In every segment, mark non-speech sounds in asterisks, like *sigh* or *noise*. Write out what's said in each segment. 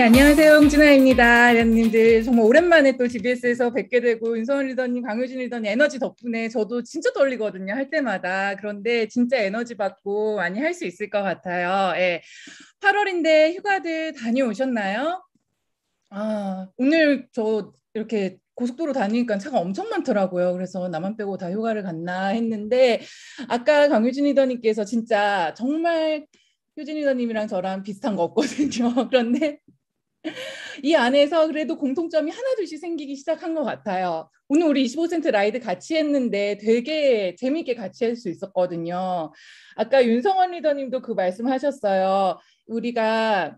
네, 안녕하세요. 홍진아입니다. 리아님들 정말 오랜만에 또 GBS에서 뵙게 되고 윤서원 리더님, 강효진 리더님 에너지 덕분에 저도 진짜 떨리거든요. 할 때마다. 그런데 진짜 에너지 받고 많이 할 수 있을 것 같아요. 예. 8월인데 휴가들 다녀오셨나요? 아, 오늘 저 이렇게 고속도로 다니니까 차가 엄청 많더라고요. 그래서 나만 빼고 다 휴가를 갔나 했는데 아까 강효진 리더님께서 진짜 정말 효진 리더님이랑 저랑 비슷한 거 없거든요. *laughs* 그런데 이 안에서 그래도 공통점이 하나둘씩 생기기 시작한 것 같아요. 오늘 우리 2 5 라이드 같이 했는데 되게 재미있게 같이 할 수 있었거든요. 아까 윤성원 리더님도 그 말씀하셨어요. 우리가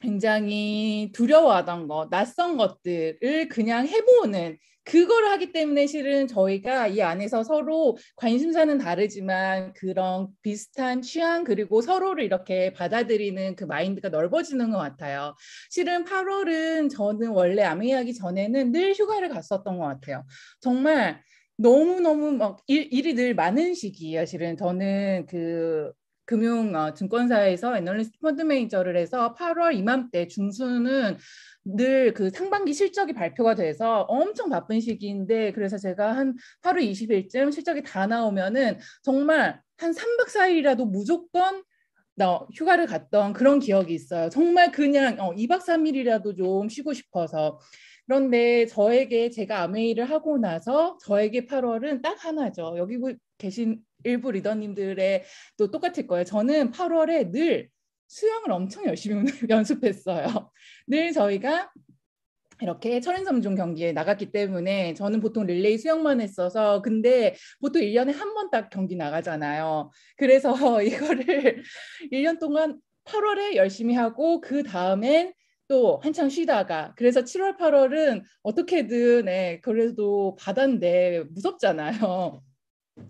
굉장히 두려워하던 거, 낯선 것들을 그냥 해보는 그걸 하기 때문에 실은 저희가 이 안에서 서로 관심사는 다르지만 그런 비슷한 취향 그리고 서로를 이렇게 받아들이는 그 마인드가 넓어지는 것 같아요. 실은 8월은 저는 원래 암이하기 전에는 늘 휴가를 갔었던 것 같아요. 정말 너무너무 막 일, 일이 늘 많은 시기예요. 실은 저는 그 금융 어, 증권사에서 애널리스트 펀드 매니저를 해서 8월 이맘때 중순은 늘그 상반기 실적이 발표가 돼서 엄청 바쁜 시기인데 그래서 제가 한 8월 20일쯤 실적이 다 나오면은 정말 한 3박 4일이라도 무조건 나 휴가를 갔던 그런 기억이 있어요. 정말 그냥 어, 2박 3일이라도 좀 쉬고 싶어서. 그런데 저에게 제가 아메이를 하고 나서 저에게 8월은 딱 하나죠. 여기 계신 일부 리더님들의 또 똑같을 거예요. 저는 8월에 늘 수영을 엄청 열심히 *laughs* 연습했어요. 늘 저희가 이렇게 철인섬종 경기에 나갔기 때문에 저는 보통 릴레이 수영만 했어서 근데 보통 1년에 한 번 딱 경기 나가잖아요. 그래서 *laughs* 이거를 1년 동안 8월에 열심히 하고 그 다음엔 또 한창 쉬다가 그래서 7월 8월은 어떻게든 네, 그래도 바다인데 무섭잖아요.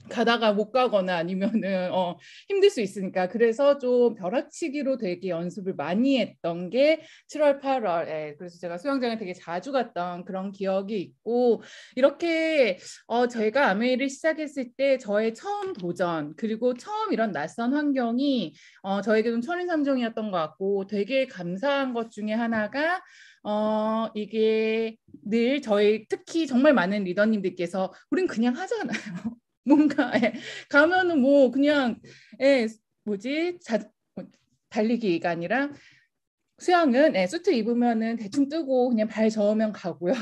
가다가 못 가거나 아니면은 어, 힘들 수 있으니까 그래서 좀 벼락치기로 되게 연습을 많이 했던 게 7월 8월에 예, 그래서 제가 수영장에 되게 자주 갔던 그런 기억이 있고 이렇게 어, 저희가 아메이를 시작했을 때 저의 처음 도전 그리고 처음 이런 낯선 환경이 어, 저에게 좀 천인삼종이었던 것 같고 되게 감사한 것 중에 하나가 어, 이게 늘 저희 특히 정말 많은 리더님들께서 우린 그냥 하잖아요. 뭔가 *laughs* 예, 가면은 뭐 그냥 예 뭐지 자, 뭐 달리기가 아니라 수영은 네, 수트 입으면은 대충 뜨고 그냥 발 저으면 가고요.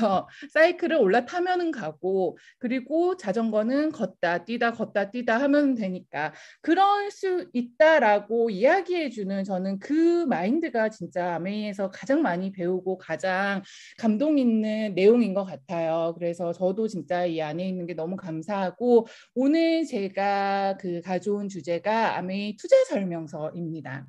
*laughs* 사이클을 올라타면은 가고 그리고 자전거는 걷다 뛰다 걷다 뛰다 하면 되니까 그럴 수 있다라고 이야기해 주는 저는 그 마인드가 진짜 아메이에서 가장 많이 배우고 가장 감동 있는 내용인 것 같아요. 그래서 저도 진짜 이 안에 있는 게 너무 감사하고 오늘 제가 그 가져온 주제가 아메이 투자 설명서입니다.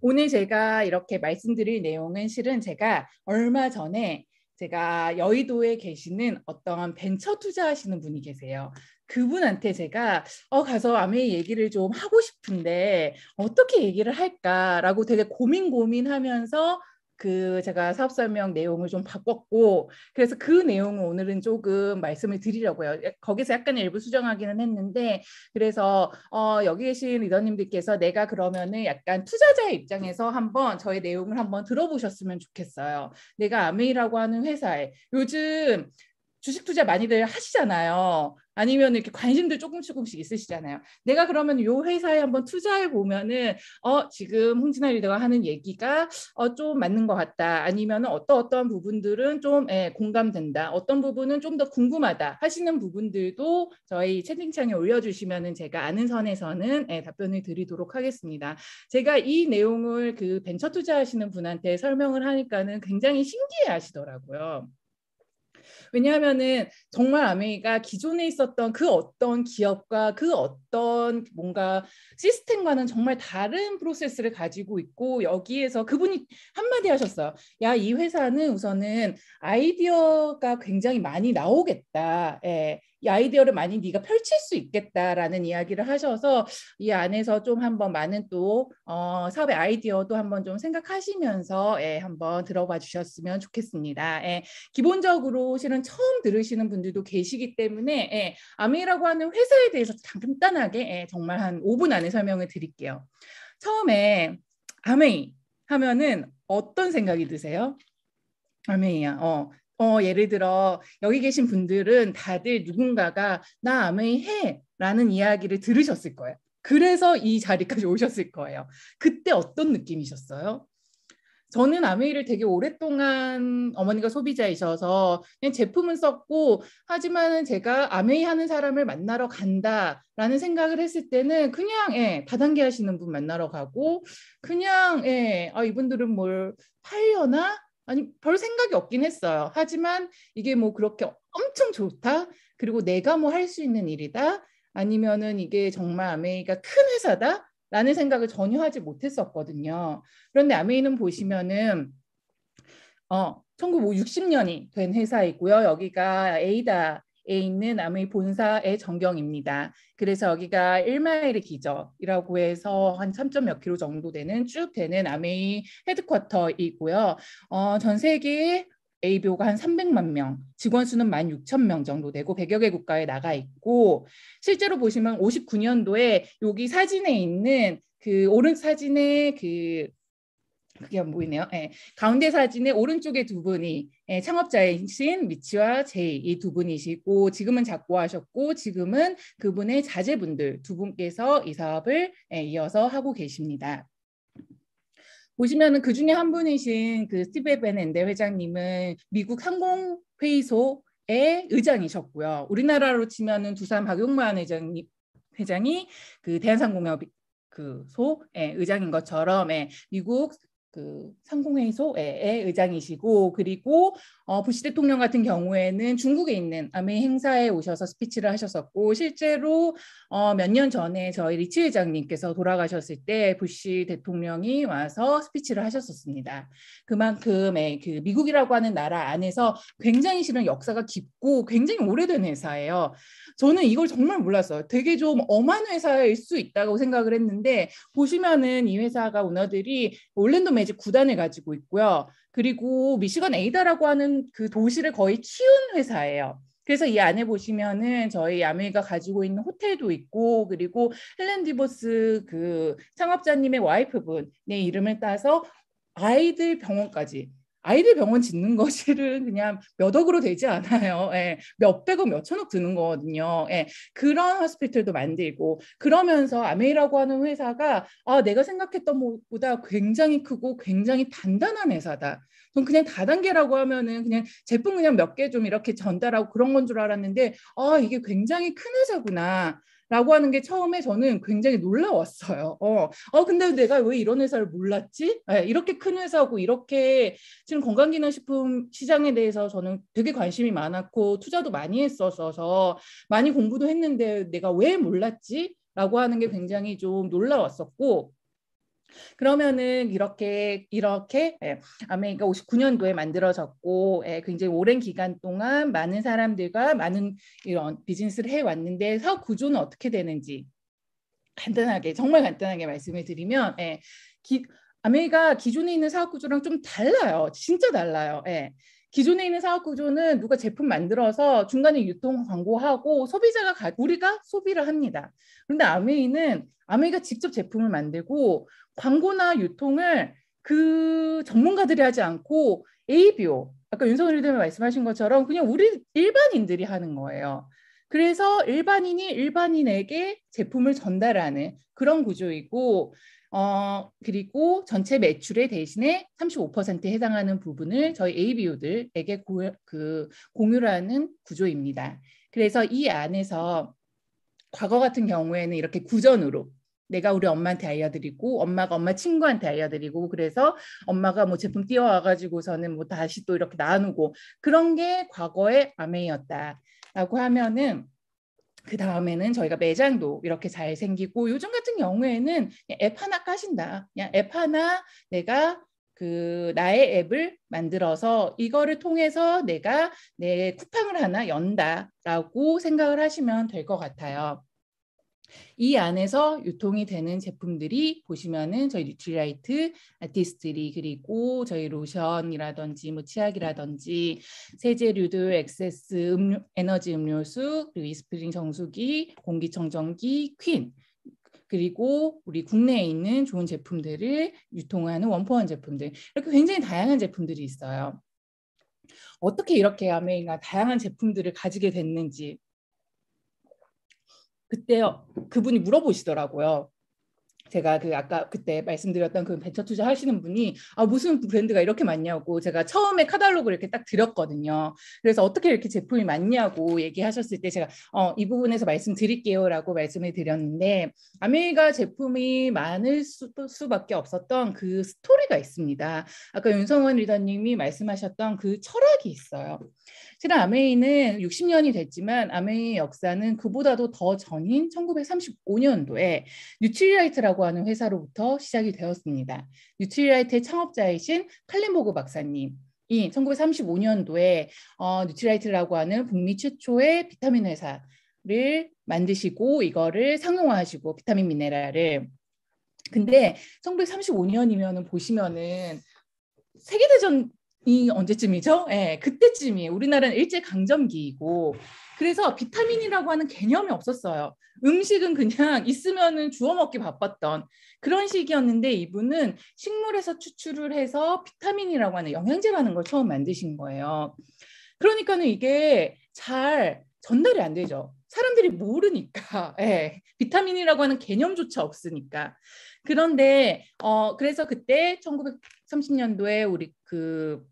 오늘 제가 이렇게 말씀드릴 내용은 실은 제가 얼마 전에 제가 여의도에 계시는 어떤 벤처 투자하시는 분이 계세요. 그분한테 제가 어 가서 아메이 얘기를 좀 하고 싶은데 어떻게 얘기를 할까라고 되게 고민 고민하면서 그 제가 사업 설명 내용을 좀 바꿨고 그래서 그 내용을 오늘은 조금 말씀을 드리려고요. 예, 거기서 약간 일부 수정하기는 했는데 그래서 어 여기 계신 리더님들께서 내가 그러면은 약간 투자자의 입장에서 한번 저의 내용을 한번 들어보셨으면 좋겠어요. 내가 아메이라고 하는 회사에 요즘 주식 투자 많이들 하시잖아요. 아니면 이렇게 관심도 조금 조금씩 있으시잖아요. 내가 그러면 요 회사에 한번 투자해 보면은 어 지금 홍진아 리더가 하는 얘기가 어 좀 맞는 것 같다. 아니면은 어떠 어떠한 부분들은 좀 예, 공감된다. 어떤 부분은 좀 더 궁금하다 하시는 부분들도 저희 채팅창에 올려주시면은 제가 아는 선에서는 예, 답변을 드리도록 하겠습니다. 제가 이 내용을 그 벤처 투자하시는 분한테 설명을 하니까는 굉장히 신기해하시더라고요. 왜냐하면은 정말 아메이가 기존에 있었던 그 어떤 기업과 그 어떤 뭔가 시스템과는 정말 다른 프로세스를 가지고 있고 여기에서 그분이 한마디 하셨어요. 야, 이 회사는 우선은 아이디어가 굉장히 많이 나오겠다. 예. 이 아이디어를 많이 네가 펼칠 수 있겠다라는 이야기를 하셔서 이 안에서 좀 한번 많은 또 어, 사업의 아이디어도 한번 좀 생각하시면서 예, 한번 들어봐 주셨으면 좋겠습니다. 예, 기본적으로 실은 처음 들으시는 분들도 계시기 때문에 예, 아메이라고 하는 회사에 대해서 간단하게 예, 정말 한 5분 안에 설명을 드릴게요. 처음에 아메이 하면은 어떤 생각이 드세요? 아메이야. 어, 어, 예를 들어 여기 계신 분들은 다들 누군가가 나 아메이 해라는 이야기를 들으셨을 거예요. 그래서 이 자리까지 *laughs* 오셨을 거예요. 그때 어떤 느낌이셨어요? 저는 아메이를 되게 오랫동안 어머니가 소비자이셔서 그냥 제품은 썼고 하지만 제가 아메이 하는 사람을 만나러 간다라는 생각을 했을 때는 그냥 예, 다단계 하시는 분 만나러 가고 그냥 예, 아 이분들은 뭘 팔려나 아니 별 생각이 없긴 했어요. 하지만 이게 뭐 그렇게 엄청 좋다. 그리고 내가 뭐 할 수 있는 일이다. 아니면은 이게 정말 아메이가 큰 회사다. 라는 생각을 전혀 하지 못했었거든요. 그런데 아메이는 보시면은 어, 1960년이 된 회사이고요. 여기가 에이다 에 있는 아미 본사의 전경입니다. 그래서 여기가 1마일의 기적이라고 해서 한 3점 몇 킬로 정도 되는 쭉 되는 아메이 헤드쿼터이고요. 어, 전 세계 에이비오가한 300만 명, 직원 수는 1 6천명 정도 되고 100여 개 국가에 나가 있고 실제로 보시면 59년도에 여기 사진에 있는 그 오른 사진에그 그게 안 보이네요. 예. 가운데 사진의 오른쪽에 두 분이 예, 창업자이신 미치와 제이 이 두 분이시고 지금은 작고하셨고 지금은 그분의 자제분들 두 분께서 이 사업을 예, 이어서 하고 계십니다. 보시면은 그 중에 한 분이신 그 스티브 벤넨데 회장님은 미국 항공 회의소의 의장이셨고요. 우리나라로 치면은 두산 박용만 회장님 회장이 그 대한상공협 그소의 의장인 것처럼 예, 미국 그 상공회의소의 예, 예, 의장이시고 그리고 어, 부시 대통령 같은 경우에는 중국에 있는 아메 행사에 오셔서 스피치를 하셨었고 실제로 어, 몇년 전에 저희 리치 회장님께서 돌아가셨을 때 부시 대통령이 와서 스피치를 하셨었습니다. 그만큼의 예, 그 미국이라고 하는 나라 안에서 굉장히 실은 역사가 깊고 굉장히 오래된 회사예요. 저는 이걸 정말 몰랐어요. 되게 좀 엄한 회사일 수 있다고 생각을 했는데 보시면은 이 회사가 오너들이 올랜도 매 이제 구단을 가지고 있고요. 그리고 미시건 에이다라고 하는 그 도시를 거의 키운 회사예요. 그래서 이 안에 보시면은 저희 야메이가 가지고 있는 호텔도 있고 그리고 헬렌 디보스 그 창업자님의 와이프분의 이름을 따서 아이들 병원까지 아이들 병원 짓는 거 실은 그냥 몇 억으로 되지 않아요. 예, 몇백억, 몇천억 드는 거거든요. 예, 그런 하스피털도 만들고 그러면서 아메이라고 하는 회사가 아, 내가 생각했던 것보다 굉장히 크고 굉장히 단단한 회사다. 전 그냥 다단계라고 하면은 그냥 제품 그냥 몇 개 좀 이렇게 전달하고 그런 건 줄 알았는데 아, 이게 굉장히 큰 회사구나. 라고 하는 게 처음에 저는 굉장히 놀라웠어요. 어, 어 근데 내가 왜 이런 회사를 몰랐지? 네, 이렇게 큰 회사고 이렇게 지금 건강기능식품 시장에 대해서 저는 되게 관심이 많았고 투자도 많이 했었어서 많이 공부도 했는데 내가 왜 몰랐지? 라고 하는 게 굉장히 좀 놀라웠었고 그러면은 이렇게 이렇게 예, 아메리카 59년도에 만들어졌고 예, 굉장히 오랜 기간 동안 많은 사람들과 많은 이런 비즈니스를 해 왔는데 사업 구조는 어떻게 되는지 간단하게 정말 간단하게 말씀을 드리면 예, 기, 아메리카 기존에 있는 사업 구조랑 좀 달라요. 진짜 달라요. 예. 기존에 있는 사업 구조는 누가 제품 만들어서 중간에 유통 광고하고 소비자가 가, 우리가 소비를 합니다. 그런데 아메이는 아메이가 직접 제품을 만들고 광고나 유통을 그 전문가들이 하지 않고 ABO 아까 윤석열 대표님 말씀하신 것처럼 그냥 우리 일반인들이 하는 거예요. 그래서 일반인이 일반인에게 제품을 전달하는 그런 구조이고 어 그리고 전체 매출의 대신에 35%에 해당하는 부분을 저희 ABO들에게 고, 그공유하는 구조입니다. 그래서 이 안에서 과거 같은 경우에는 이렇게 구전으로 내가 우리 엄마한테 알려드리고 엄마가 엄마 친구한테 알려드리고 그래서 엄마가 뭐 제품 띄워와가지고서는 뭐 다시 또 이렇게 나누고 그런 게 과거의 아메이였다라고 하면은 그 다음에는 저희가 매장도 이렇게 잘 생기고 요즘 같은 경우에는 그냥 앱 하나 까신다 그냥 앱 하나 내가 그 나의 앱을 만들어서 이거를 통해서 내가 내 쿠팡을 하나 연다라고 생각을 하시면 될 것 같아요. 이 안에서 유통이 되는 제품들이 보시면은 저희 뉴트리라이트, 아티스트리 그리고 저희 로션이라든지 뭐 치약이라든지 세제류들, 액세스, 음료, 에너지 음료수, 그리고 이스프링 정수기, 공기청정기, 퀸 그리고 우리 국내에 있는 좋은 제품들을 유통하는 원포원 제품들 이렇게 굉장히 다양한 제품들이 있어요. 어떻게 이렇게 아메이가 다양한 제품들을 가지게 됐는지 그때 그분이 물어보시더라고요. 제가 그 아까 그때 말씀드렸던 그 벤처 투자 하시는 분이 아 무슨 브랜드가 이렇게 많냐고 제가 처음에 카달로그를 이렇게 딱 드렸거든요. 그래서 어떻게 이렇게 제품이 많냐고 얘기하셨을 때 제가 어 이 부분에서 말씀드릴게요라고 말씀을 드렸는데 아메리가 제품이 많을 수, 수밖에 없었던 그 스토리가 있습니다. 아까 윤성원 리더님이 말씀하셨던 그 철학이 있어요. 실은 아메이는 60년이 됐지만 아메이의 역사는 그보다도 더 전인 1935년도에 뉴트리라이트라고 뉴트리라고 하는 회사로부터 시작이 되었습니다. 뉴트리라이트의 창업자이신 칼리모그 박사님, 이 1935년도에 어, 뉴트라이트라고 리 하는 북미 최초의 비타민 회사를 만드시고 이거를 상용화하시고 비타민 미네랄을 근데 1935년이면은 보시면은 세계대전이 언제쯤이죠? 예, 네, 그때쯤이에요. 우리나라는 일제 강점기이고 그래서 비타민이라고 하는 개념이 없었어요. 음식은 그냥 *laughs* 있으면은 주워 먹기 바빴던 그런 식이었는데 이분은 식물에서 추출을 해서 비타민이라고 하는 영양제라는 걸 처음 만드신 거예요. 그러니까는 이게 잘 전달이 안 되죠. 사람들이 모르니까 *laughs* 예, 비타민이라고 하는 개념조차 없으니까 그런데 어 그래서 그때 1930년도에 우리 그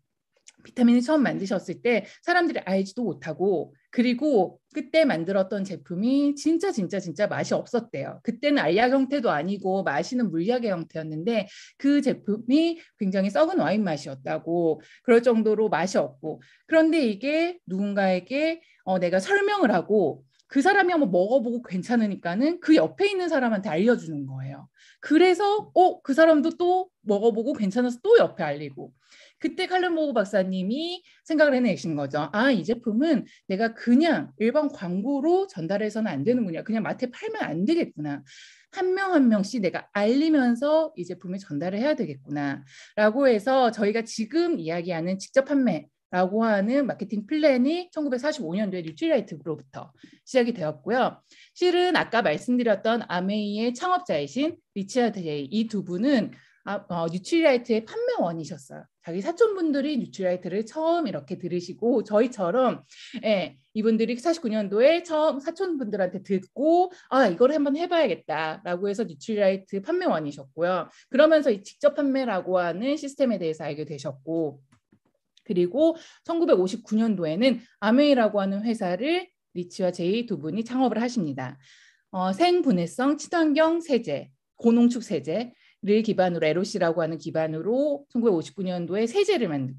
비타민을 처음 만드셨을 때 사람들이 알지도 못하고 그리고 그때 만들었던 제품이 진짜 진짜 진짜 맛이 없었대요. 그때는 알약 형태도 아니고 마시는 물약의 형태였는데 그 제품이 굉장히 썩은 와인 맛이었다고 그럴 정도로 맛이 없고 그런데 이게 누군가에게 어, 내가 설명을 하고 그 사람이 한번 먹어보고 괜찮으니까는 그 옆에 있는 사람한테 알려주는 거예요. 그래서 어, 그 사람도 또 먹어보고 괜찮아서 또 옆에 알리고 그때 칼럼보그 박사님이 생각을 해내신 거죠. 아, 이 제품은 내가 그냥 일반 광고로 전달해서는 안 되는군요. 그냥 마트에 팔면 안 되겠구나. 한 명한 한 명씩 내가 알리면서 이 제품을 전달을 해야 되겠구나. 라고 해서 저희가 지금 이야기하는 직접 판매 라고 하는 마케팅 플랜이 1945년도에 뉴트라이트로부터 시작이 되었고요. 실은 아까 말씀드렸던 아메이의 창업자이신 리치아드 제이 이 두 분은 아, 어, 뉴트리라이트의 판매원이셨어요. 자기 사촌분들이 뉴트라이트를 처음 이렇게 들으시고 저희처럼 예, 이분들이 49년도에 처음 사촌분들한테 듣고 아 이걸 한번 해봐야겠다라고 해서 뉴트라이트 판매원이셨고요. 그러면서 이 직접 판매라고 하는 시스템에 대해서 알게 되셨고 그리고 1959년도에는 아메이라고 하는 회사를 리치와 제이 두 분이 창업을 하십니다. 어, 생분해성 친환경 세제, 고농축 세제, 를 기반으로 LOC라고 하는 기반으로 1959년도에 세제를 만들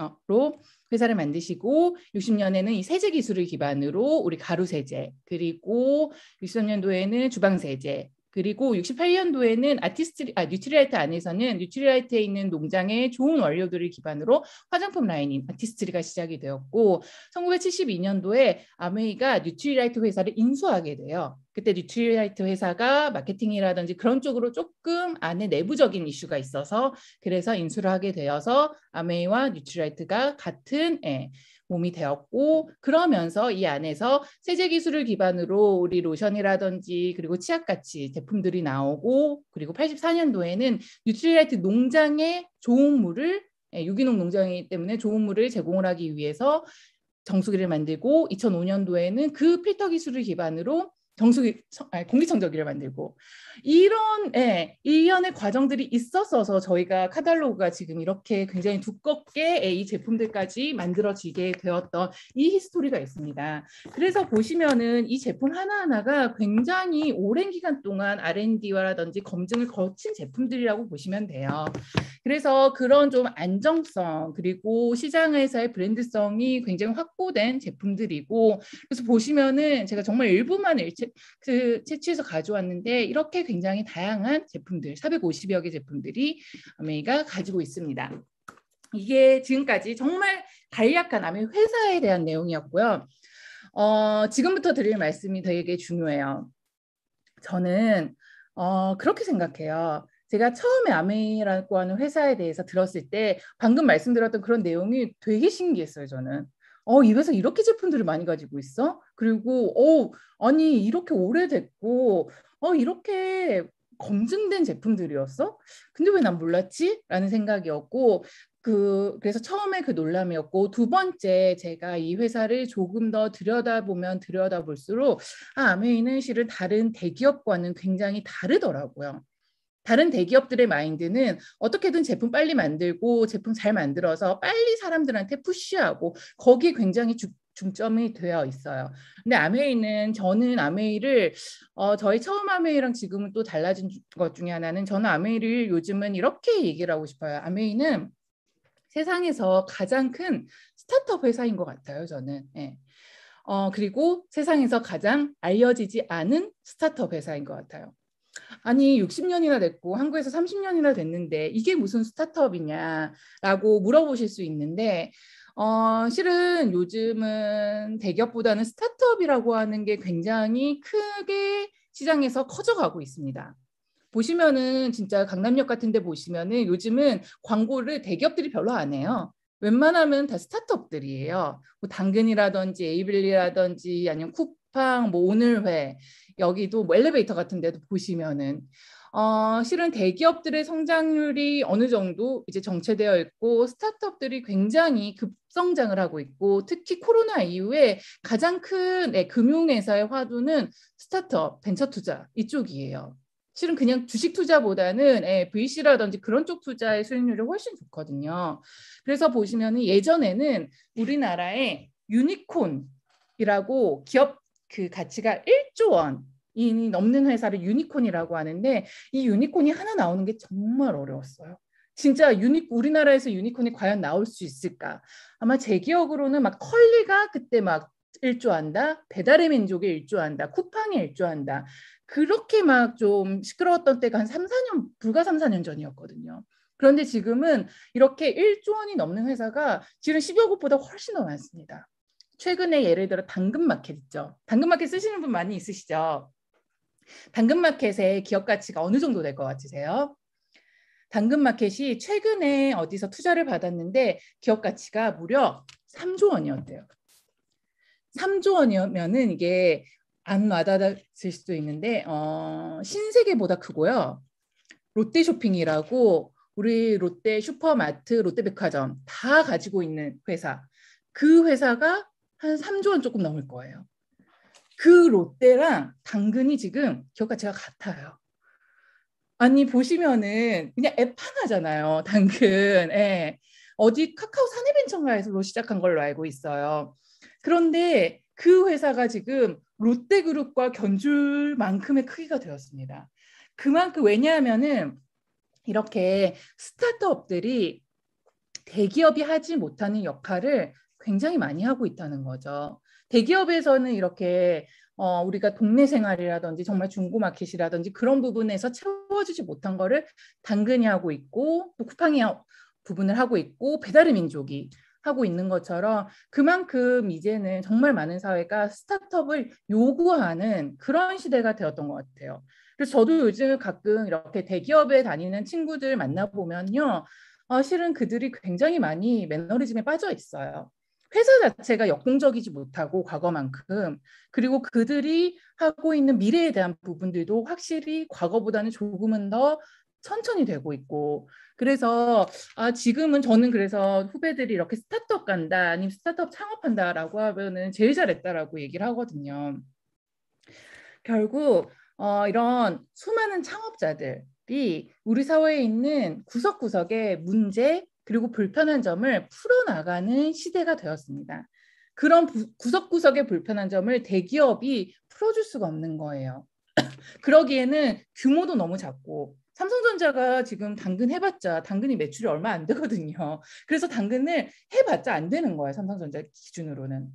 어, 로 회사를 만드시고 60년에는 이 세제 기술을 기반으로 우리 가루 세제 그리고 63년도에는 주방 세제 그리고 68년도에는 아티스트 아 뉴트리라이트 안에서는 뉴트리라이트에 있는 농장의 좋은 원료들을 기반으로 화장품 라인인 아티스트리가 시작이 되었고 1972년도에 아메이가 뉴트리라이트 회사를 인수하게 돼요. 그때 뉴트리라이트 회사가 마케팅이라든지 그런 쪽으로 조금 안에 내부적인 이슈가 있어서 그래서 인수를 하게 되어서 아메이와 뉴트리라이트가 같은 예, 봄이 되었고 그러면서 이 안에서 세제 기술을 기반으로 우리 로션이라든지 그리고 치약같이 제품들이 나오고 그리고 84년도에는 뉴트리라이트 농장에 좋은 물을 예, 유기농 농장이기 때문에 좋은 물을 제공을 하기 위해서 정수기를 만들고 2005년도에는 그 필터 기술을 기반으로 정수기 아니, 공기청정기를 만들고 이런 예, 일련의 과정들이 있었어서 저희가 카달로그가 지금 이렇게 굉장히 두껍게 예, 이 제품들까지 만들어지게 되었던 이 히스토리가 있습니다. 그래서 보시면은 이 제품 하나하나가 굉장히 오랜 기간 동안 R&D와라든지 검증을 거친 제품들이라고 보시면 돼요. 그래서 그런 좀 안정성 그리고 시장에서의 브랜드성이 굉장히 확보된 제품들이고 그래서 보시면은 제가 정말 일부만 일체 그 채취해서 가져왔는데 이렇게 굉장히 다양한 제품들 450여 개 제품들이 아메이가 가지고 있습니다. 이게 지금까지 정말 간략한 아메 회사에 대한 내용이었고요. 어, 지금부터 드릴 말씀이 되게 중요해요. 저는 어, 그렇게 생각해요. 제가 처음에 아메이라고 하는 회사에 대해서 들었을 때 방금 말씀드렸던 그런 내용이 되게 신기했어요, 저는. 어, 이 회사 이렇게 제품들을 많이 가지고 있어? 그리고, 어, 아니, 이렇게 오래됐고, 어, 이렇게 검증된 제품들이었어? 근데 왜 난 몰랐지? 라는 생각이었고, 그, 그래서 처음에 그놀람이었고두 번째 제가 이 회사를 조금 더 들여다보면 들여다볼수록, 아, 아메이는 실은 다른 대기업과는 굉장히 다르더라고요. 다른 대기업들의 마인드는 어떻게든 제품 빨리 만들고 제품 잘 만들어서 빨리 사람들한테 푸쉬하고 거기에 굉장히 주, 중점이 되어 있어요. 근데 아메이는 저는 아메이를 어, 저희 처음 아메이랑 지금은 또 달라진 것 중에 하나는 저는 아메이를 요즘은 이렇게 얘기를 하고 싶어요. 아메이는 세상에서 가장 큰 스타트업 회사인 것 같아요. 저는. 예. 어, 그리고 세상에서 가장 알려지지 않은 스타트업 회사인 것 같아요. 아니 60년이나 됐고 한국에서 30년이나 됐는데 이게 무슨 스타트업이냐라고 물어보실 수 있는데 어, 실은 요즘은 대기업보다는 스타트업이라고 하는 게 굉장히 크게 시장에서 커져가고 있습니다. 보시면은 진짜 강남역 같은 데 보시면은 요즘은 광고를 대기업들이 별로 안 해요. 웬만하면 다 스타트업들이에요. 뭐 당근이라든지 에이블리라든지 아니면 쿠, 쿠팡, 뭐 오늘회 여기도 뭐 엘리베이터 같은 데도 보시면은 어, 실은 대기업들의 성장률이 어느 정도 이제 정체되어 있고 스타트업들이 굉장히 급성장을 하고 있고 특히 코로나 이후에 가장 큰 네, 금융회사의 화두는 스타트업, 벤처 투자 이쪽이에요. 실은 그냥 주식 투자보다는 예, VC라든지 그런 쪽 투자의 수익률이 훨씬 좋거든요. 그래서 보시면 예전에는 우리나라에 유니콘이라고 기업 그 가치가 1조 원이 넘는 회사를 유니콘이라고 하는데 이 유니콘이 하나 나오는 게 정말 어려웠어요. 진짜 유니 우리나라에서 유니콘이 과연 나올 수 있을까? 아마 제 기억으로는 막 컬리가 그때 막 일조한다, 배달의 민족에 일조한다, 쿠팡에 일조한다. 그렇게 막 좀 시끄러웠던 때가 한 3, 4년, 불과 3, 4년 전이었거든요. 그런데 지금은 이렇게 일조 원이 넘는 회사가 지금 10여 곳보다 훨씬 더 많습니다. 최근에 예를 들어 당근마켓 있죠. 당근마켓 쓰시는 분 많이 있으시죠? 당근마켓의 기업 가치가 어느 정도 될 것 같으세요? 당근마켓이 최근에 어디서 투자를 받았는데 기업 가치가 무려 3조 원이었대요. 3조 원이면은 이게 안 와닿을 았 수도 있는데 어, 신세계보다 크고요. 롯데쇼핑이라고 우리 롯데 슈퍼마트, 롯데백화점 다 가지고 있는 회사. 그 회사가 한 3조 원 조금 넘을 거예요. 그 롯데랑 당근이 지금 기업가 치가 같아요. 아니 보시면은 그냥 앱 하나잖아요. 당근. 예. 어디 카카오 사내벤처가에서 시작한 걸로 알고 있어요. 그런데 그 회사가 지금 롯데그룹과 견줄 만큼의 크기가 되었습니다. 그만큼 왜냐하면은 이렇게 스타트업들이 대기업이 하지 못하는 역할을 굉장히 많이 하고 있다는 거죠. 대기업에서는 이렇게 어, 우리가 동네 생활이라든지 정말 중고마켓이라든지 그런 부분에서 채워주지 못한 거를 당근이 하고 있고 또 쿠팡이 부분을 하고 있고 배달의 민족이 하고 있는 것처럼 그만큼 이제는 정말 많은 사회가 스타트업을 요구하는 그런 시대가 되었던 것 같아요. 그래서 저도 요즘 가끔 이렇게 대기업에 다니는 친구들 만나보면요. 어, 실은 그들이 굉장히 많이 매너리즘에 빠져 있어요. 회사 자체가 역동적이지 못하고 과거만큼 그리고 그들이 하고 있는 미래에 대한 부분들도 확실히 과거보다는 조금은 더 천천히 되고 있고 그래서 아 지금은 저는 그래서 후배들이 이렇게 스타트업 간다 아니면 스타트업 창업한다라고 하면은 제일 잘했다라고 얘기를 하거든요. 결국 어, 이런 수많은 창업자들이 우리 사회에 있는 구석구석에 문제 그리고 불편한 점을 풀어나가는 시대가 되었습니다. 그런 부, 구석구석의 불편한 점을 대기업이 풀어줄 수가 없는 거예요. *clears throat* 그러기에는 규모도 너무 작고 삼성전자가 지금 당근 해봤자 당근이 매출이 얼마 안 되거든요. 그래서 당근을 해봤자 안 되는 거예요. 삼성전자 기준으로는.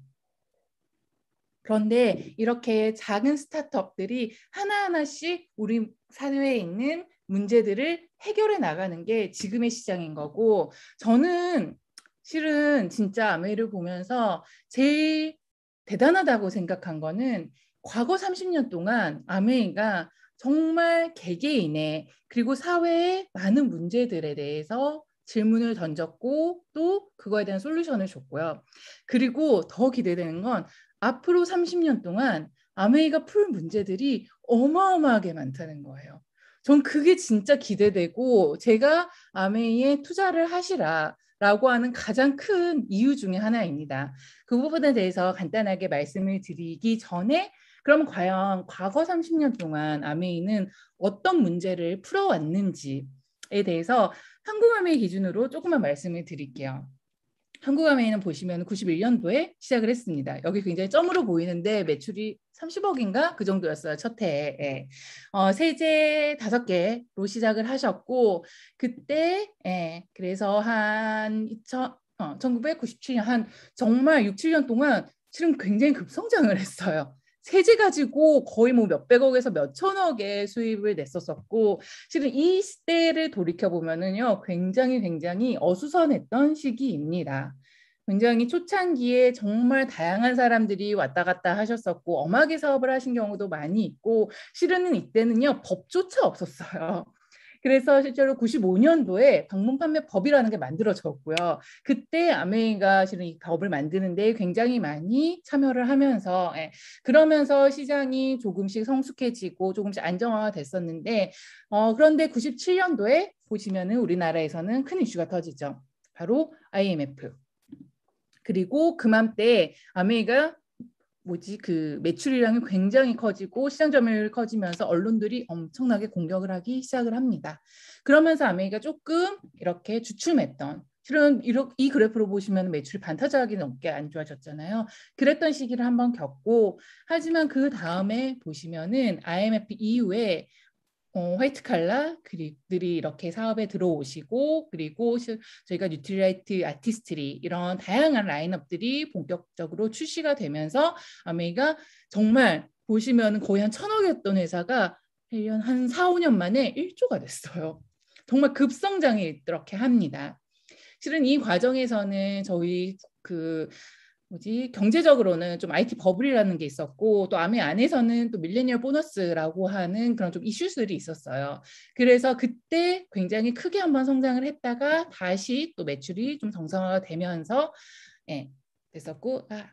그런데 이렇게 작은 스타트업들이 하나하나씩 우리 사회에 있는 문제들을 해결해 나가는 게 지금의 시장인 거고 저는 실은 진짜 아메를 보면서 제일 대단하다고 생각한 거는 과거 30년 동안 아메이가 정말 개개인의 그리고 사회의 많은 문제들에 대해서 질문을 던졌고 또 그거에 대한 솔루션을 줬고요. 그리고 더 기대되는 건 앞으로 30년 동안 아메이가 풀 문제들이 어마어마하게 많다는 거예요. 전 그게 진짜 기대되고 제가 아메이에 투자를 하시라. 라고 하는 가장 큰 이유 중의 하나입니다. 그 부분에 대해서 간단하게 말씀을 드리기 전에 그럼 과연 과거 30년 동안 아메이는 어떤 문제를 풀어왔는지에 대해서 한국 아메이 기준으로 조금만 말씀을 드릴게요. 한국화면에는 보시면 91년도에 시작을 했습니다. 여기 굉장히 점으로 보이는데 매출이 30억인가 그 정도였어요 첫 해에 예. 어, 세제 다섯 개로 시작을 하셨고 그때 예, 그래서 한 2000, 어, 1997년 한 정말 6, 7년 동안 실은 굉장히 급성장을 했어요. 세제 가지고 거의 뭐 몇백억에서 몇천억의 수입을 냈었었고 실은 이 시대를 돌이켜 보면은요 굉장히 굉장히 어수선했던 시기입니다. 굉장히 초창기에 정말 다양한 사람들이 왔다 갔다 하셨었고 엄하게 사업을 하신 경우도 많이 있고 실은 이때는요 법조차 없었어요. 그래서 실제로 95년도에 방문 판매 법이라는 게 만들어졌고요. 그때 아메이가 실은 이 법을 만드는데 굉장히 많이 참여를 하면서 예, 그러면서 시장이 조금씩 성숙해지고 조금씩 안정화가 됐었는데 어, 그런데 97년도에 보시면은 우리나라에서는 큰 이슈가 터지죠. 바로 IMF. 그리고 그맘때 아메이가 뭐지 그 매출이랑이 굉장히 커지고 시장 점유율 이 커지면서 언론들이 엄청나게 공격을 하기 시작을 합니다. 그러면서 아메리가 조금 이렇게 주춤했던 실은 이 그래프로 보시면 매출이 반타작이 넘게 안 좋아졌잖아요. 그랬던 시기를 한번 겪고 하지만 그 다음에 보시면은 IMF 이후에 어, 화이트 칼라 그립들이 이렇게 사업에 들어오시고 그리고 저희가 뉴트리라이트 아티스트리 이런 다양한 라인업들이 본격적으로 출시가 되면서 아메이가 정말 보시면 거의 한 천억이었던 회사가 1년 한 4, 5년 만에 1조가 됐어요. 정말 급성장이 이렇게 합니다. 실은 이 과정에서는 저희 그 뭐지 경제적으로는 좀 IT 버블이라는 게 있었고 또아미 안에서는 또 밀레니얼 보너스라고 하는 그런 좀 이슈들이 있었어요. 그래서 그때 굉장히 크게 한번 성장을 했다가 다시 또 매출이 좀 정상화가 되면서 예, 됐었고 아,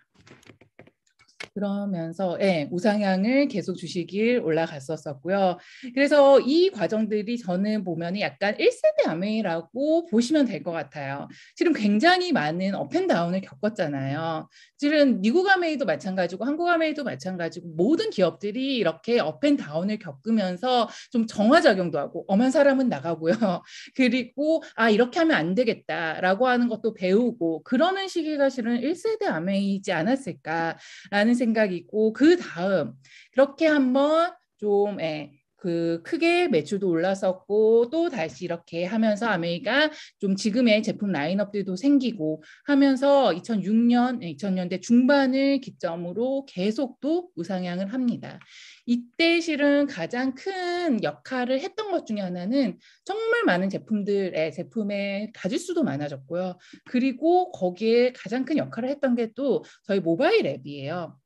그러면서 예, 우상향을 계속 주시길 올라갔었었고요. 그래서 이 과정들이 저는 보면 약간 1세대 아메이라고 보시면 될 것 같아요. 지금 굉장히 많은 업앤다운을 겪었잖아요. 지금 미국 아메이도 마찬가지고 한국 아메이도 마찬가지고 모든 기업들이 이렇게 업앤다운을 겪으면서 좀 정화작용도 하고 엄한 사람은 나가고요. *laughs* 그리고 아 이렇게 하면 안 되겠다라고 하는 것도 배우고 그러는 시기가 실은 1세대 아메이지 않았을까라는 생각이고 그 다음 그렇게 한번 좀 예, 그 크게 매출도 올라섰고 또 다시 이렇게 하면서 아메리카좀 지금의 제품 라인업들도 생기고 하면서 2006년 2000년대 예, 중반을 기점으로 계속 또 우상향을 합니다. 이때 실은 가장 큰 역할을 했던 것 중에 하나는 정말 많은 제품들의 제품의 가질수도 많아졌고요. 그리고 거기에 가장 큰 역할을 했던 게 또 저희 모바일 앱이에요.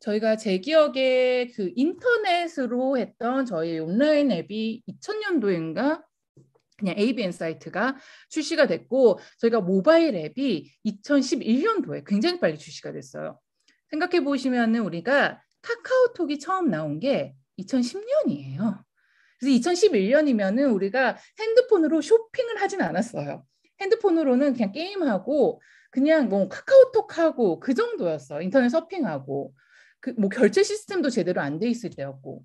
저희가 제 기억에 그 인터넷으로 했던 저희 온라인 앱이 2000년도인가 그냥 ABN 사이트가 출시가 됐고 저희가 모바일 앱이 2011년도에 굉장히 빨리 출시가 됐어요. 생각해 보시면은 우리가 카카오톡이 처음 나온 게 2010년이에요. 그래서 2011년이면은 우리가 핸드폰으로 쇼핑을 하진 않았어요. 핸드폰으로는 그냥 게임하고 그냥 뭐 카카오톡하고 그 정도였어. 인터넷 서핑하고. 그뭐 결제 시스템도 제대로 안 돼 있을 때였고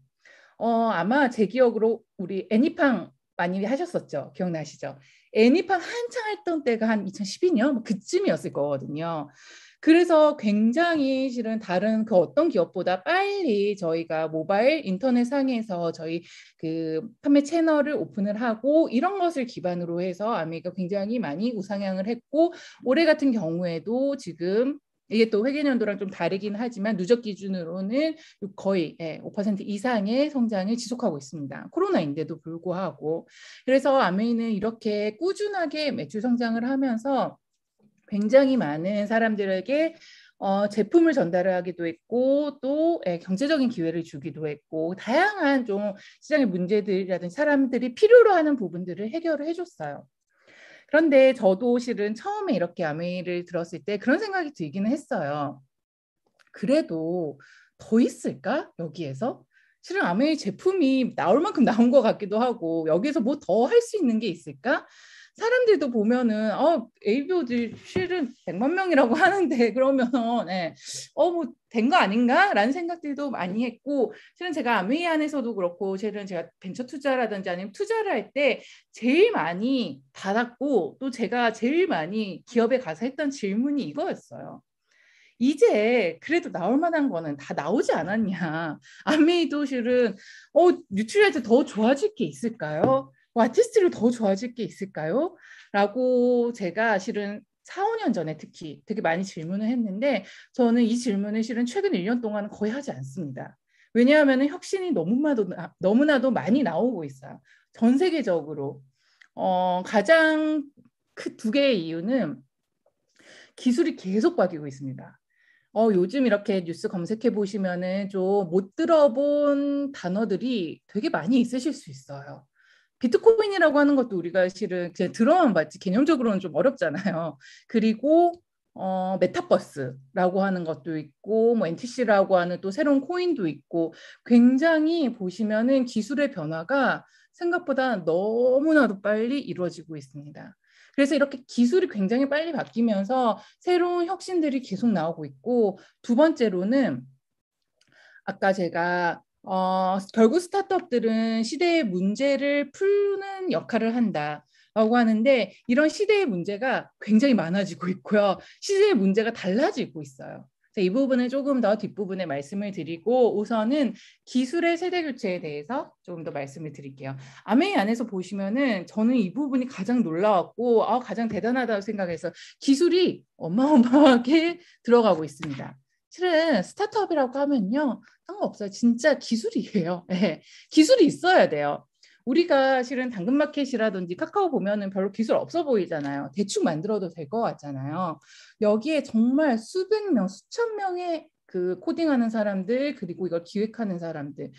어 아마 제 기억으로 우리 애니팡 많이 하셨었죠 기억나시죠 애니팡 한창 했던 때가 한 2012년 뭐 그쯤이었을 거거든요 그래서 굉장히 실은 다른 그 어떤 기업보다 빨리 저희가 모바일 인터넷 상에서 저희 그 판매 채널을 오픈을 하고 이런 것을 기반으로 해서 아미가 굉장히 많이 우상향을 했고 올해 같은 경우에도 지금 이게 또 회계연도랑 좀 다르긴 하지만 누적 기준으로는 거의 5% 예, 이상의 성장을 지속하고 있습니다. 코로나인데도 불구하고 그래서 아메이는 이렇게 꾸준하게 매출 성장을 하면서 굉장히 많은 사람들에게 어, 제품을 전달 하기도 했고 또 예, 경제적인 기회를 주기도 했고 다양한 좀 시장의 문제들이라든지 사람들이 필요로 하는 부분들을 해결을 해줬어요. 그런데 저도 실은 처음에 이렇게 아메이를 들었을 때 그런 생각이 들기는 했어요. 그래도 더 있을까? 여기에서? 실은 아메이 제품이 나올 만큼 나온 것 같기도 하고 여기에서 뭐 더 할 수 있는 게 있을까? 사람들도 보면은 어 에이비오지 실은 100만 명이라고 *laughs* 하는데 그러면은 예, 어뭐 된 거 아닌가라는 생각들도 많이 했고 실은 제가 아메이 안에서도 그렇고 실은 제가 벤처 투자라든지 아니면 투자를 할 때 제일 많이 받았고 또 제가 제일 많이 기업에 가서 했던 질문이 이거였어요. 이제 그래도 나올 만한 거는 다 나오지 않았냐. 아메이도 실은 어 뉴트리아이트 더 좋아질 게 있을까요? 아티스트를 더 좋아질 게 있을까요? 라고 제가 실은 4, 5년 전에 특히 되게 많이 질문을 했는데 저는 이 질문을 실은 최근 1년 동안은 거의 하지 않습니다. 왜냐하면 혁신이 너무나도, 너무나도 많이 나오고 있어요. 전 세계적으로. 어, 가장 그두 개의 이유는 기술이 계속 바뀌고 있습니다. 어, 요즘 이렇게 뉴스 검색해 보시면은 좀 못 들어본 단어들이 되게 많이 있으실 수 있어요. 비트코인이라고 하는 것도 우리가 실은 그냥 들어만 봤지 개념적으로는 좀 어렵잖아요. *laughs* 그리고 어, 메타버스라고 하는 것도 있고 뭐 NTC라고 하는 또 새로운 코인도 있고 굉장히 보시면은 기술의 변화가 생각보다 너무나도 빨리 이루어지고 있습니다. 그래서 이렇게 기술이 굉장히 빨리 바뀌면서 새로운 혁신들이 계속 나오고 있고 두 번째로는 아까 제가 어, 결국 스타트업들은 시대의 문제를 푸는 역할을 한다. 라고 하는데 이런 시대의 문제가 굉장히 많아지고 있고요. 시대의 문제가 달라지고 있어요. 이 부분을 조금 더 뒷부분에 말씀을 드리고 우선은 기술의 세대 교체에 대해서 조금 더 말씀을 드릴게요. 아메이 안에서 보시면은 저는 이 부분이 가장 놀라웠고 아, 가장 대단하다고 생각해서 기술이 어마어마하게 *laughs* 들어가고 있습니다. 실은 스타트업이라고 하면요. 상관없어요. 진짜 기술이에요. 네. *laughs* 기술이 있어야 돼요. 우리가 실은 당근마켓이라든지 카카오 보면은 별로 기술 없어 보이잖아요. 대충 만들어도 될 것 같잖아요. 여기에 정말 수백 명, 수천 명의 그 코딩하는 사람들 그리고 이걸 기획하는 사람들이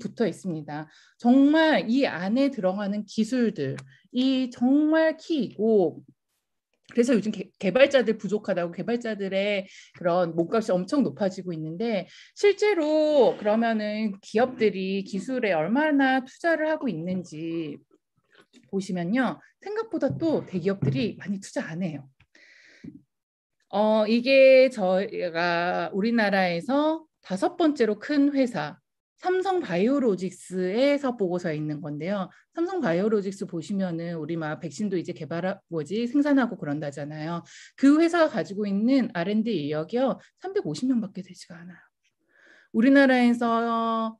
붙어 있습니다. 정말 이 안에 들어가는 기술들이 정말 키이고 그래서 요즘 개, 발자들 부족하다고 개발자들의 그런 몸값이 엄청 높아지고 있는데 실제로 그러면은 기업들이 기술에 얼마나 투자를 하고 있는지 보시면요 생각보다 또 대기업들이 많이 투자 안 해요. 어 이게 저희가 우리나라에서 다섯 번째로 큰 회사 삼성 바이오로직스에서 보고서 있는 건데요. 삼성 바이오로직스 보시면은 우리 막 백신도 이제 개발 하 뭐지 생산하고 그런다잖아요. 그 회사가 가지고 있는 R&D 인력이요. 350명밖에 되지가 않아요. 우리나라에서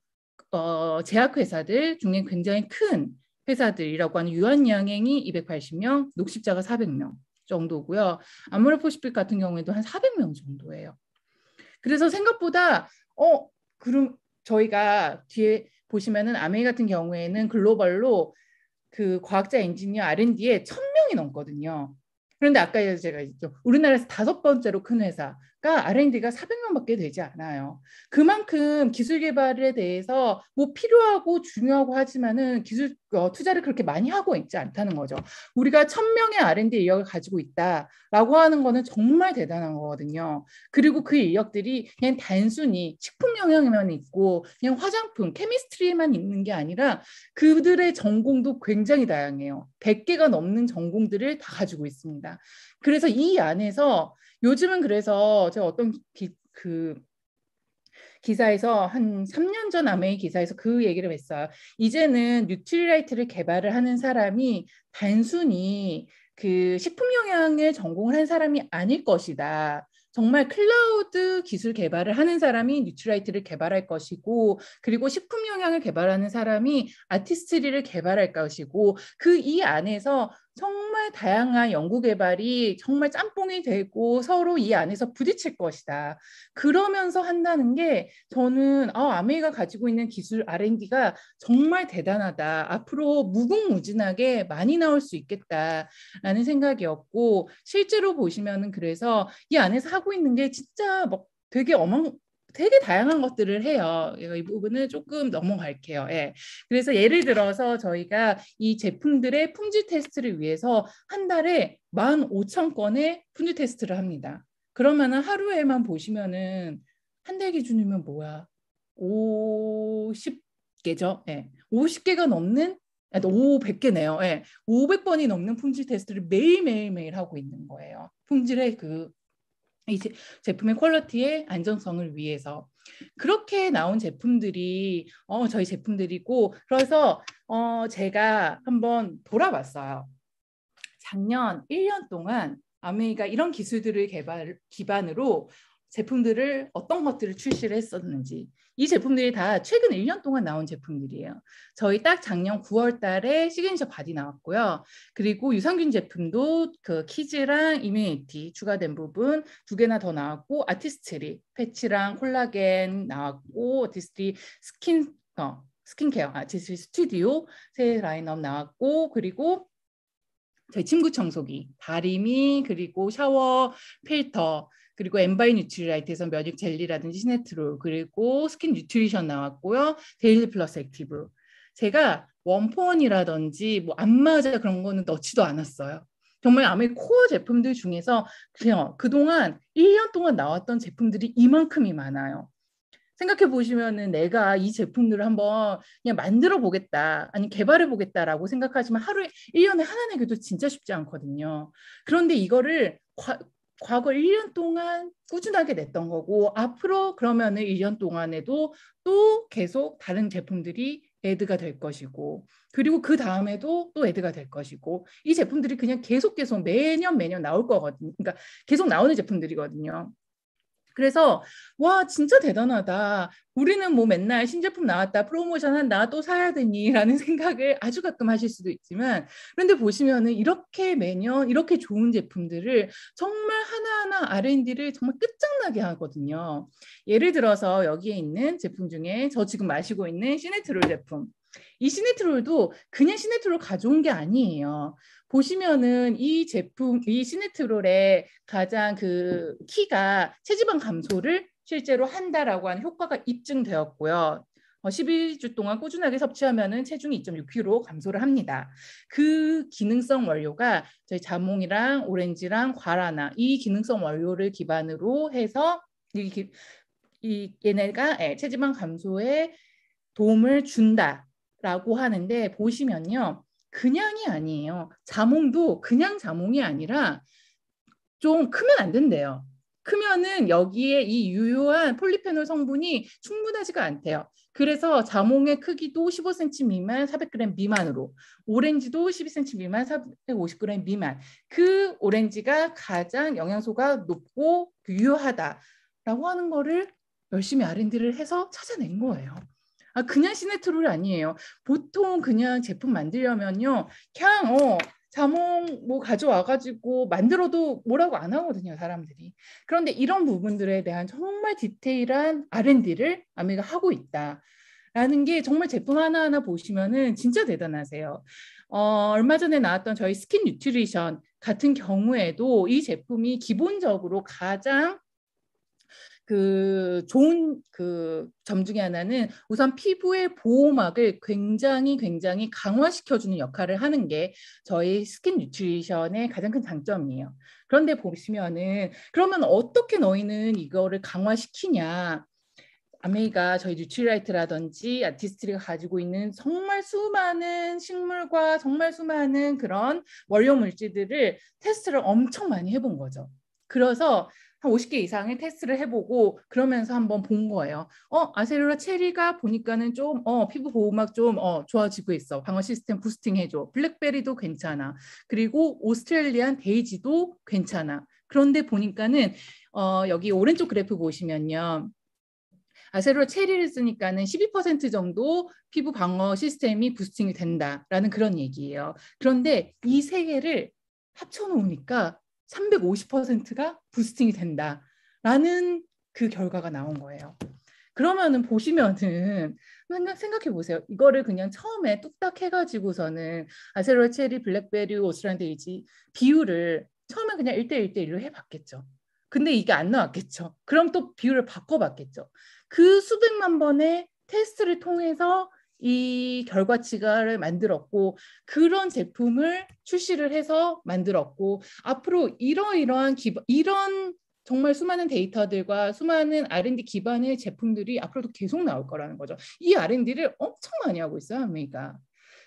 어, 제약회사들 중에 굉장히 큰 회사들이라고 하는 유한양행이 280명, 녹십자가 400명 정도고요. 아모레포시픽 같은 경우에도 한 400명 정도예요. 그래서 생각보다 어 그럼 저희가 뒤에 보시면은 아메이 같은 경우에는 글로벌로 그 과학자 엔지니어 R&D에 천명이 넘거든요. 그런데 아까 제가 했죠. 우리나라에서 다섯 번째로 큰 회사가 R&D가 400명밖에 되지 않아요. 그만큼 기술 개발에 대해서 뭐 필요하고 중요하고 하지만은 기술 어, 투자를 그렇게 많이 하고 있지 않다는 거죠. 우리가 천명의 R&D 인력을 가지고 있다라고 하는 거는 정말 대단한 거거든요. 그리고 그 인력들이 그냥 단순히 식품 영양에만 있고 그냥 화장품, 케미스트리에만 있는 게 아니라 그들의 전공도 굉장히 다양해요. 100개가 넘는 전공들을 다 가지고 있습니다. 그래서 이 안에서 요즘은 그래서 제가 어떤 기, 그 기사에서 한 3년 전 아메이 기사에서 그 얘기를 했어요. 이제는 뉴트리라이트를 개발을 하는 사람이 단순히 그 식품 영양을 전공을 한 사람이 아닐 것이다. 정말 클라우드 기술 개발을 하는 사람이 뉴트라이트를 개발할 것이고 그리고 식품 영양을 개발하는 사람이 아티스트리를 개발할 것이고 그 이 안에서 정말 다양한 연구 개발이 정말 짬뽕이 되고 서로 이 안에서 부딪칠 것이다. 그러면서 한다는 게 저는 아, 아메이가 가지고 있는 기술 R&D가 정말 대단하다. 앞으로 무궁무진하게 많이 나올 수 있겠다라는 생각이었고 실제로 보시면은 그래서 이 안에서 하고 있는 게 진짜 막 뭐 되게 어마, 되게 다양한 것들을 해요. 이부분은 조금 넘어갈게요. 예. 그래서 예를 들어서 저희가 이 제품들의 품질 테스트를 위해서 한 달에 15,000건의 품질 테스트를 합니다. 그러면은 하루에만 보시면은 한 달 기준이면 뭐야? 50개죠. 예. 50개가 넘는 500개네요. 예. 500번이 넘는 품질 테스트를 매일매일매일 하고 있는 거예요. 품질의 그이 제품의 퀄리티의 안정성을 위해서 그렇게 나온 제품들이 어, 저희 제품들이고 그래서 어, 제가 한번 돌아봤어요. 작년 1년 동안 아메이가 이런 기술들을 개발 기반으로 제품들을 어떤 것들을 출시를 했었는지 이 제품들이 다 최근 1년 동안 나온 제품들이에요. 저희 딱 작년 9월 달에 시그니처 바디 나왔고요. 그리고 유산균 제품도 그 키즈랑 이뮤니티 추가된 부분 두 개나 더 나왔고 아티스트리 패치랑 콜라겐 나왔고 아티스트리 스킨 어, 스킨케어 아티스트리 스튜디오 새 라인업 나왔고 그리고 저희 침구 청소기, 다리미, 그리고 샤워, 필터, 그리고 엠바이 뉴트리라이트에서 면역 젤리라든지 시네트롤 그리고 스킨 뉴트리션 나왔고요. 데일리 플러스 액티브. 제가 원포원이라든지 뭐 안마자 그런 거는 넣지도 않았어요. 정말 아메 코어 제품들 중에서 그냥 그동안 1년 동안 나왔던 제품들이 이만큼이 많아요. 생각해 보시면은 내가 이 제품들을 한번 그냥 만들어 보겠다 아니 개발해 보겠다라고 생각하지만 하루에 1년에 하나 내기도 진짜 쉽지 않거든요. 그런데 이거를 과, 과거 1년 동안 꾸준하게 냈던 거고 앞으로 그러면은 1년 동안에도 또 계속 다른 제품들이 애드가 될 것이고 그리고 그 다음에도 또 애드가 될 것이고 이 제품들이 그냥 계속 계속 매년 매년 나올 거거든요. 그러니까 계속 나오는 제품들이거든요. 그래서 와 진짜 대단하다. 우리는 뭐 맨날 신제품 나왔다 프로모션 한다 또 사야 되니라는 *laughs* 생각을 아주 가끔 하실 수도 있지만 그런데 보시면은 이렇게 매년 이렇게 좋은 제품들을 정말 하나하나 R&D를 정말 끝장나게 하거든요. 예를 들어서 여기에 있는 제품 중에 저 지금 마시고 있는 시네트롤 제품 이 시네트롤도 그냥 시네트롤 가져온 게 아니에요. 보시면은 이 제품, 이 시네트롤의 가장 그 키가 체지방 감소를 실제로 한다라고 하는 효과가 입증되었고요. 11주 어, 동안 꾸준하게 섭취하면 체중이 2.6kg 감소를 합니다. 그 기능성 원료가 저희 자몽이랑 오렌지랑 과라나 이 기능성 원료를 기반으로 해서 이, 이 얘네가 예, 체지방 감소에 도움을 준다라고 하는데 보시면요. 그냥이 아니에요. 자몽도 그냥 자몽이 아니라 좀 크면 안 된대요. 크면은 여기에 이 유효한 폴리페놀 성분이 충분하지가 않대요. 그래서 자몽의 크기도 15cm 미만 400g 미만으로 오렌지도 12cm 미만 450g 미만 그 오렌지가 가장 영양소가 높고 유효하다라고 하는 거를 열심히 R&D를 해서 찾아낸 거예요. 아, 그냥 시네트롤 아니에요. 보통 그냥 제품 만들려면요. 그냥 어, 자몽 뭐 가져와가지고 만들어도 뭐라고 안 하거든요, 사람들이. 그런데 이런 부분들에 대한 정말 디테일한 R&D를 아미가 하고 있다. 라는 게 정말 제품 하나하나 보시면은 진짜 대단하세요. 어, 얼마 전에 나왔던 저희 스킨 뉴트리션 같은 경우에도 이 제품이 기본적으로 가장 그 좋은 그 점 중에 하나는 우선 피부의 보호막을 굉장히 굉장히 강화시켜주는 역할을 하는 게 저희 스킨 뉴트리션의 가장 큰 장점이에요. 그런데 보시면은 그러면 어떻게 너희는 이거를 강화시키냐? 아메이가 저희 뉴트리라이트라든지 아티스트리가 가지고 있는 정말 수많은 식물과 정말 수많은 그런 원료 물질들을 테스트를 엄청 많이 해본 거죠. 그래서 한 50개 이상의 테스트를 해보고 그러면서 한번 본 거예요. 어, 아세로라 체리가 보니까는 좀, 어, 피부 보호막 좀, 어, 좋아지고 있어. 방어 시스템 부스팅 해줘. 블랙베리도 괜찮아. 그리고 오스트레일리안 데이지도 괜찮아. 그런데 보니까는, 어, 여기 오른쪽 그래프 보시면요. 아세로 라 체리를 쓰니까는 12% 정도 피부 방어 시스템이 부스팅이 된다라는 그런 얘기예요. 그런데 이 세 개를 합쳐놓으니까 350%가 부스팅이 된다라는 그 결과가 나온 거예요. 그러면은 보시면은 생각해 보세요. 이거를 그냥 처음에 뚝딱 해가지고서는 아세로 체리 블랙베리 오스란데이지 비율을 처음에 그냥 1대1대1로 해봤겠죠. 근데 이게 안 나왔겠죠. 그럼 또 비율을 바꿔봤겠죠. 그 수백만 번의 테스트를 통해서 이 결과치가를 만들었고 그런 제품을 출시를 해서 만들었고 앞으로 이러이러한 기반 이런 정말 수많은 데이터들과 수많은 R&D 기반의 제품들이 앞으로도 계속 나올 거라는 거죠. 이 R&D를 엄청 많이 하고 있어요, 아메리카.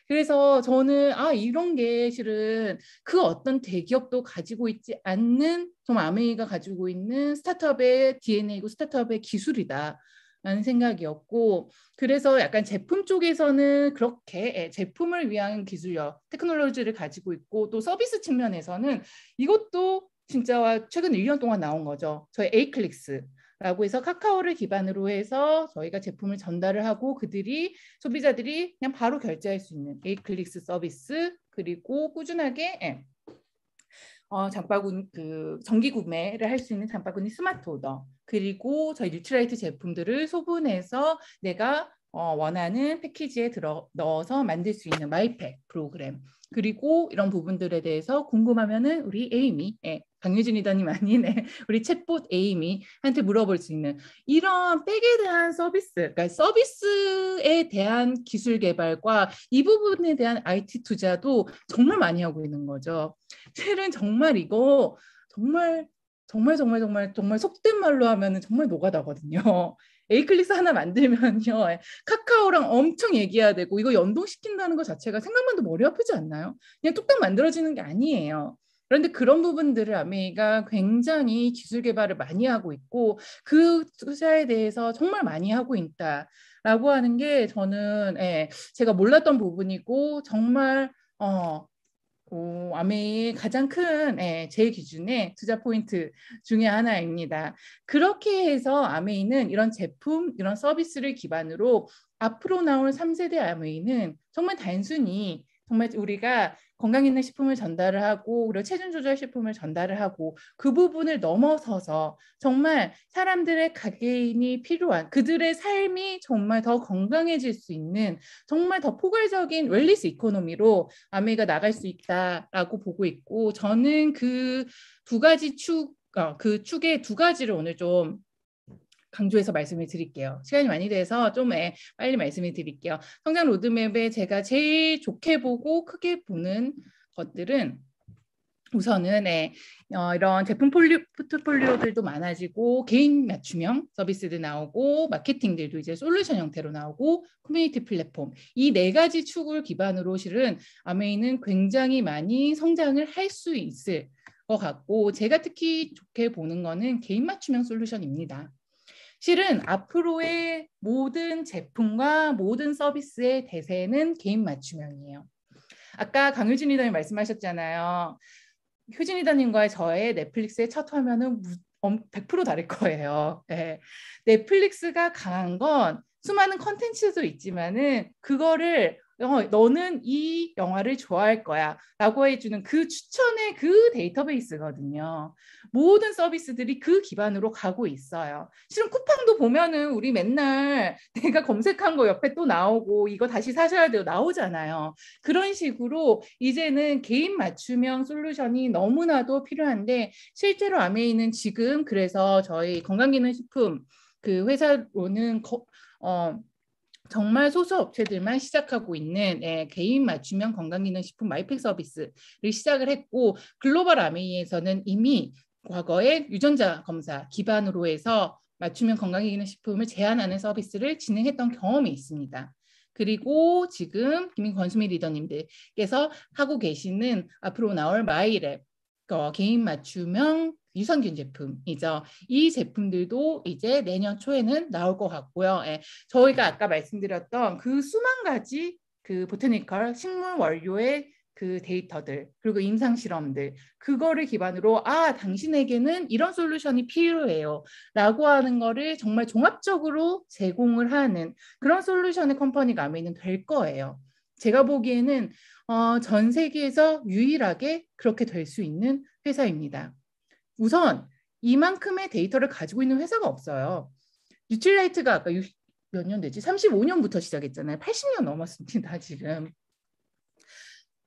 그래서 저는 아 이런 게 실은 그 어떤 대기업도 가지고 있지 않는 좀아메리가 가지고 있는 스타트업의 DNA고 스타트업의 기술이다. 라는 생각이었고 그래서 약간 제품 쪽에서는 그렇게 예, 제품을 위한 기술력 테크놀로지를 가지고 있고 또 서비스 측면에서는 이것도 진짜 최근 1년 동안 나온 거죠. 저희 에이클릭스 라고 해서 카카오를 기반으로 해서 저희가 제품을 전달을 하고 그들이 소비자들이 그냥 바로 결제할 수 있는 에이클릭스 서비스 그리고 꾸준하게 예, 어, 장바구니 그 정기 구매를 할 수 있는 장바구니 스마트 오더 그리고 저희 뉴트라이트 제품들을 소분해서 내가 어, 원하는 패키지에 들어 넣어서 만들 수 있는 마이팩 프로그램 그리고 이런 부분들에 대해서 궁금하면은 우리 에이미 예, 강유진이더니 아니네 *laughs* 우리 챗봇 에이미한테 물어볼 수 있는 이런 백에 대한 서비스 그러니까 서비스에 대한 기술 개발과 이 부분에 대한 IT 투자도 정말 많이 하고 있는 거죠. 실은 정말 이거 정말 정말 정말 정말 정말 속된 말로 하면은 정말 노가다거든요. 에이클릭스 하나 만들면요 예, 카카오랑 엄청 얘기해야 되고 이거 연동시킨다는 것 자체가 생각만 해도 머리 아프지 않나요? 그냥 뚝딱 만들어지는 게 아니에요. 그런데 그런 부분들을 아메이가 굉장히 기술 개발을 많이 하고 있고 그 투자에 대해서 정말 많이 하고 있다라고 하는 게 저는 예, 제가 몰랐던 부분이고 정말 어, 오, 아메이의 가장 큰, 예, 제 기준에 투자 포인트 중의 하나입니다. 그렇게 해서 아메이는 이런 제품, 이런 서비스를 기반으로 앞으로 나올 3세대 아메이는 정말 단순히 정말 우리가 건강 있는 식품을 전달을 하고 그리고 체중 조절 식품을 전달을 하고 그 부분을 넘어서서 정말 사람들의 가게인이 필요한 그들의 삶이 정말 더 건강해질 수 있는 정말 더 포괄적인 웰리스 이코노미로 아메이가 나갈 수 있다라고 보고 있고 저는 그 두 가지 축, 어, 그 축의 두 가지를 오늘 좀 강조해서 말씀을 드릴게요. 시간이 많이 돼서 좀 에, 예, 빨리 말씀을 드릴게요. 성장 로드맵에 제가 제일 좋게 보고 크게 보는 것들은 우선은 에, 예, 어, 이런 제품 폴리, 포트폴리오들도 많아지고 개인 맞춤형 서비스도 나오고 마케팅들도 이제 솔루션 형태로 나오고 커뮤니티 플랫폼 이 네 가지 축을 기반으로 실은 아메이는 굉장히 많이 성장을 할 수 있을 것 같고 제가 특히 좋게 보는 거는 개인 맞춤형 솔루션입니다. 실은 앞으로의 모든 제품과 모든 서비스의 대세는 개인 맞춤형이에요. 아까 강효진 리더님 말씀하셨잖아요. 효진 리더님과 저의 넷플릭스의 첫 화면은 100% 다를 거예요. 네. 넷플릭스가 강한 건 수많은 컨텐츠도 있지만은 그거를 어, 너는 이 영화를 좋아할 거야 라고 해주는 그 추천의 그 데이터베이스거든요. 모든 서비스들이 그 기반으로 가고 있어요. 실은 쿠팡도 보면은 우리 맨날 *laughs* 내가 검색한 거 옆에 또 나오고 이거 다시 사셔야 돼요 나오잖아요. 그런 식으로 이제는 개인 맞춤형 솔루션이 너무나도 필요한데 실제로 아메이는 지금 그래서 저희 건강기능식품 그 회사로는 거, 어, 정말 소수업체들만 시작하고 있는 예, 개인 맞춤형 건강기능식품 마이팩 서비스를 시작을 했고 글로벌 아메이에서는 이미 과거에 유전자 검사 기반으로 해서 맞춤형 건강기능식품을 제안하는 서비스를 진행했던 경험이 있습니다. 그리고 지금 김인 권수미 리더님들께서 하고 계시는 앞으로 나올 마이랩 어, 개인 맞춤형 유산균 제품이죠. 이 제품들도 이제 내년 초에는 나올 것 같고요. 예, 저희가 아까 말씀드렸던 그 수만 가지 그 보테니컬 식물 원료의 그 데이터들 그리고 임상 실험들 그거를 기반으로 아 당신에게는 이런 솔루션이 필요해요라고 하는 거를 정말 종합적으로 제공을 하는 그런 솔루션의 컴퍼니가 아마는될 거예요. 제가 보기에는 어, 전 세계에서 유일하게 그렇게 될 수 있는 회사입니다. 우선 이만큼의 데이터를 가지고 있는 회사가 없어요. 유틸라이트가 아까 몇 년 되지? 35년부터 시작했잖아요. 80년 넘었습니다, 지금.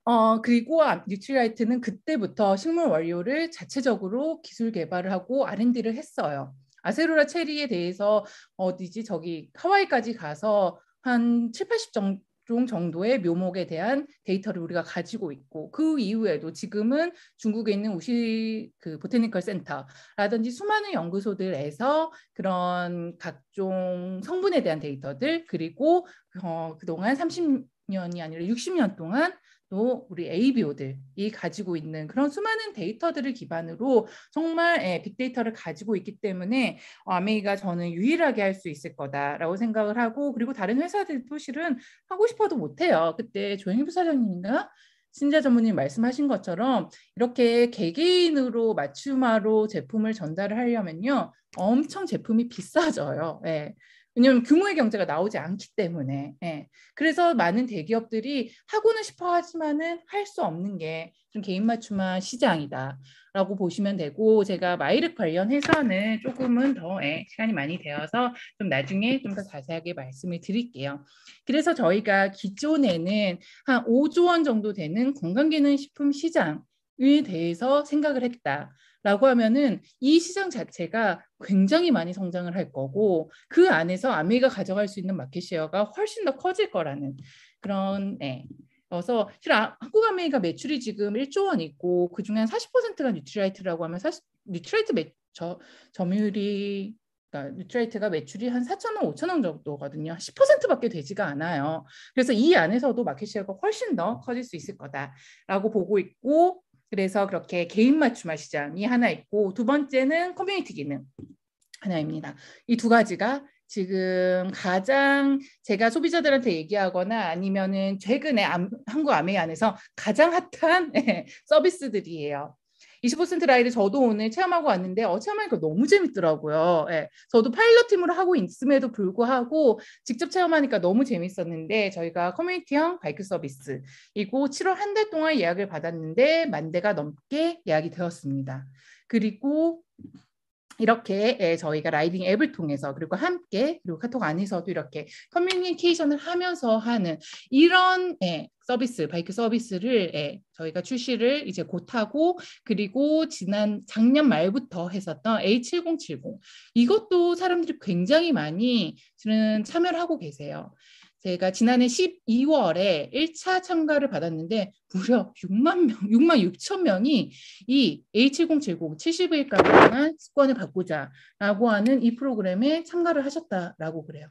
어, 그리고 아, 뉴틸라이트는 그때부터 식물 원료를 자체적으로 기술 개발을 하고 R&D를 했어요. 아세로라 체리에 대해서 어디지 저기 하와이까지 가서 한 7, 80 정도 종 정도의 묘목에 대한 데이터를 우리가 가지고 있고 그 이후에도 지금은 중국에 있는 우시 그 보테니컬 센터라든지 수많은 연구소들에서 그런 각종 성분에 대한 데이터들 그리고 어, 그동안 30년이 아니라 60년 동안 또 우리 ABO들이 가지고 있는 그런 수많은 데이터들을 기반으로 정말 예, 빅데이터를 가지고 있기 때문에 어, 아메이가 저는 유일하게 할 수 있을 거다라고 생각을 하고 그리고 다른 회사들도 실은 하고 싶어도 못해요. 그때 조영희 부사장님인가 신자 전문님 말씀하신 것처럼 이렇게 개개인으로 맞춤화로 제품을 전달을 하려면요 엄청 제품이 비싸져요. 예. 왜냐하면 규모의 경제가 나오지 않기 때문에. 예. 그래서 많은 대기업들이 하고는 싶어 하지만은 할 수 없는 게 좀 개인 맞춤화 시장이다라고 보시면 되고 제가 마이륵 관련해서는 조금은 더 예, 시간이 많이 되어서 좀 나중에 좀 더 자세하게 말씀을 드릴게요. 그래서 저희가 기존에는 한 5조 원 정도 되는 건강기능식품 시장에 대해서 생각을 했다. 라고 하면은 이 시장 자체가 굉장히 많이 성장을 할 거고 그 안에서 아메리가 가져갈 수 있는 마켓 시어가 훨씬 더 커질 거라는 그런 네. 그래서 실은 아, 한국 아메리가 매출이 지금 1조 원 있고 그 중에 한 40%가 뉴트라이트라고 하면 사실 뉴트라이트 매, 저, 점유율이 그러니까 뉴트라이트가 매출이 한 4천 원, 5천 원 정도거든요. 10%밖에 되지가 않아요. 그래서 이 안에서도 마켓 시어가 훨씬 더 커질 수 있을 거다라고 보고 있고 그래서 그렇게 개인 맞춤화 시장이 하나 있고 두 번째는 커뮤니티 기능 하나입니다. 이 두 가지가 지금 가장 제가 소비자들한테 얘기하거나 아니면은 최근에 한국 아메이안에서 가장 핫한 *laughs* 서비스들이에요. 2 5 라이드 저도 오늘 체험하고 왔는데 어 체험하니까 너무 재밌더라고요. 예. 저도 파일럿 팀으로 하고 있음에도 불구하고 직접 체험하니까 너무 재밌었는데 저희가 커뮤니티형 바이크 서비스이고 7월 한 달 동안 예약을 받았는데 만 대가 넘게 예약이 되었습니다. 그리고 이렇게 예, 저희가 라이딩 앱을 통해서 그리고 함께 그리고 카톡 안에서도 이렇게 커뮤니케이션을 하면서 하는 이런 예, 서비스, 바이크 서비스를 예, 저희가 출시를 이제 곧 하고 그리고 지난 작년 말부터 했었던 A7070 이것도 사람들이 굉장히 많이 저는 참여를 하고 계세요. 제가 지난해 12월에 1차 참가를 받았는데 무려 6만 명, 6만 6천 명이 이 A7070 7 0일까지한습관을바꾸자라고 하는 이 프로그램에 참가를 하셨다라고 그래요.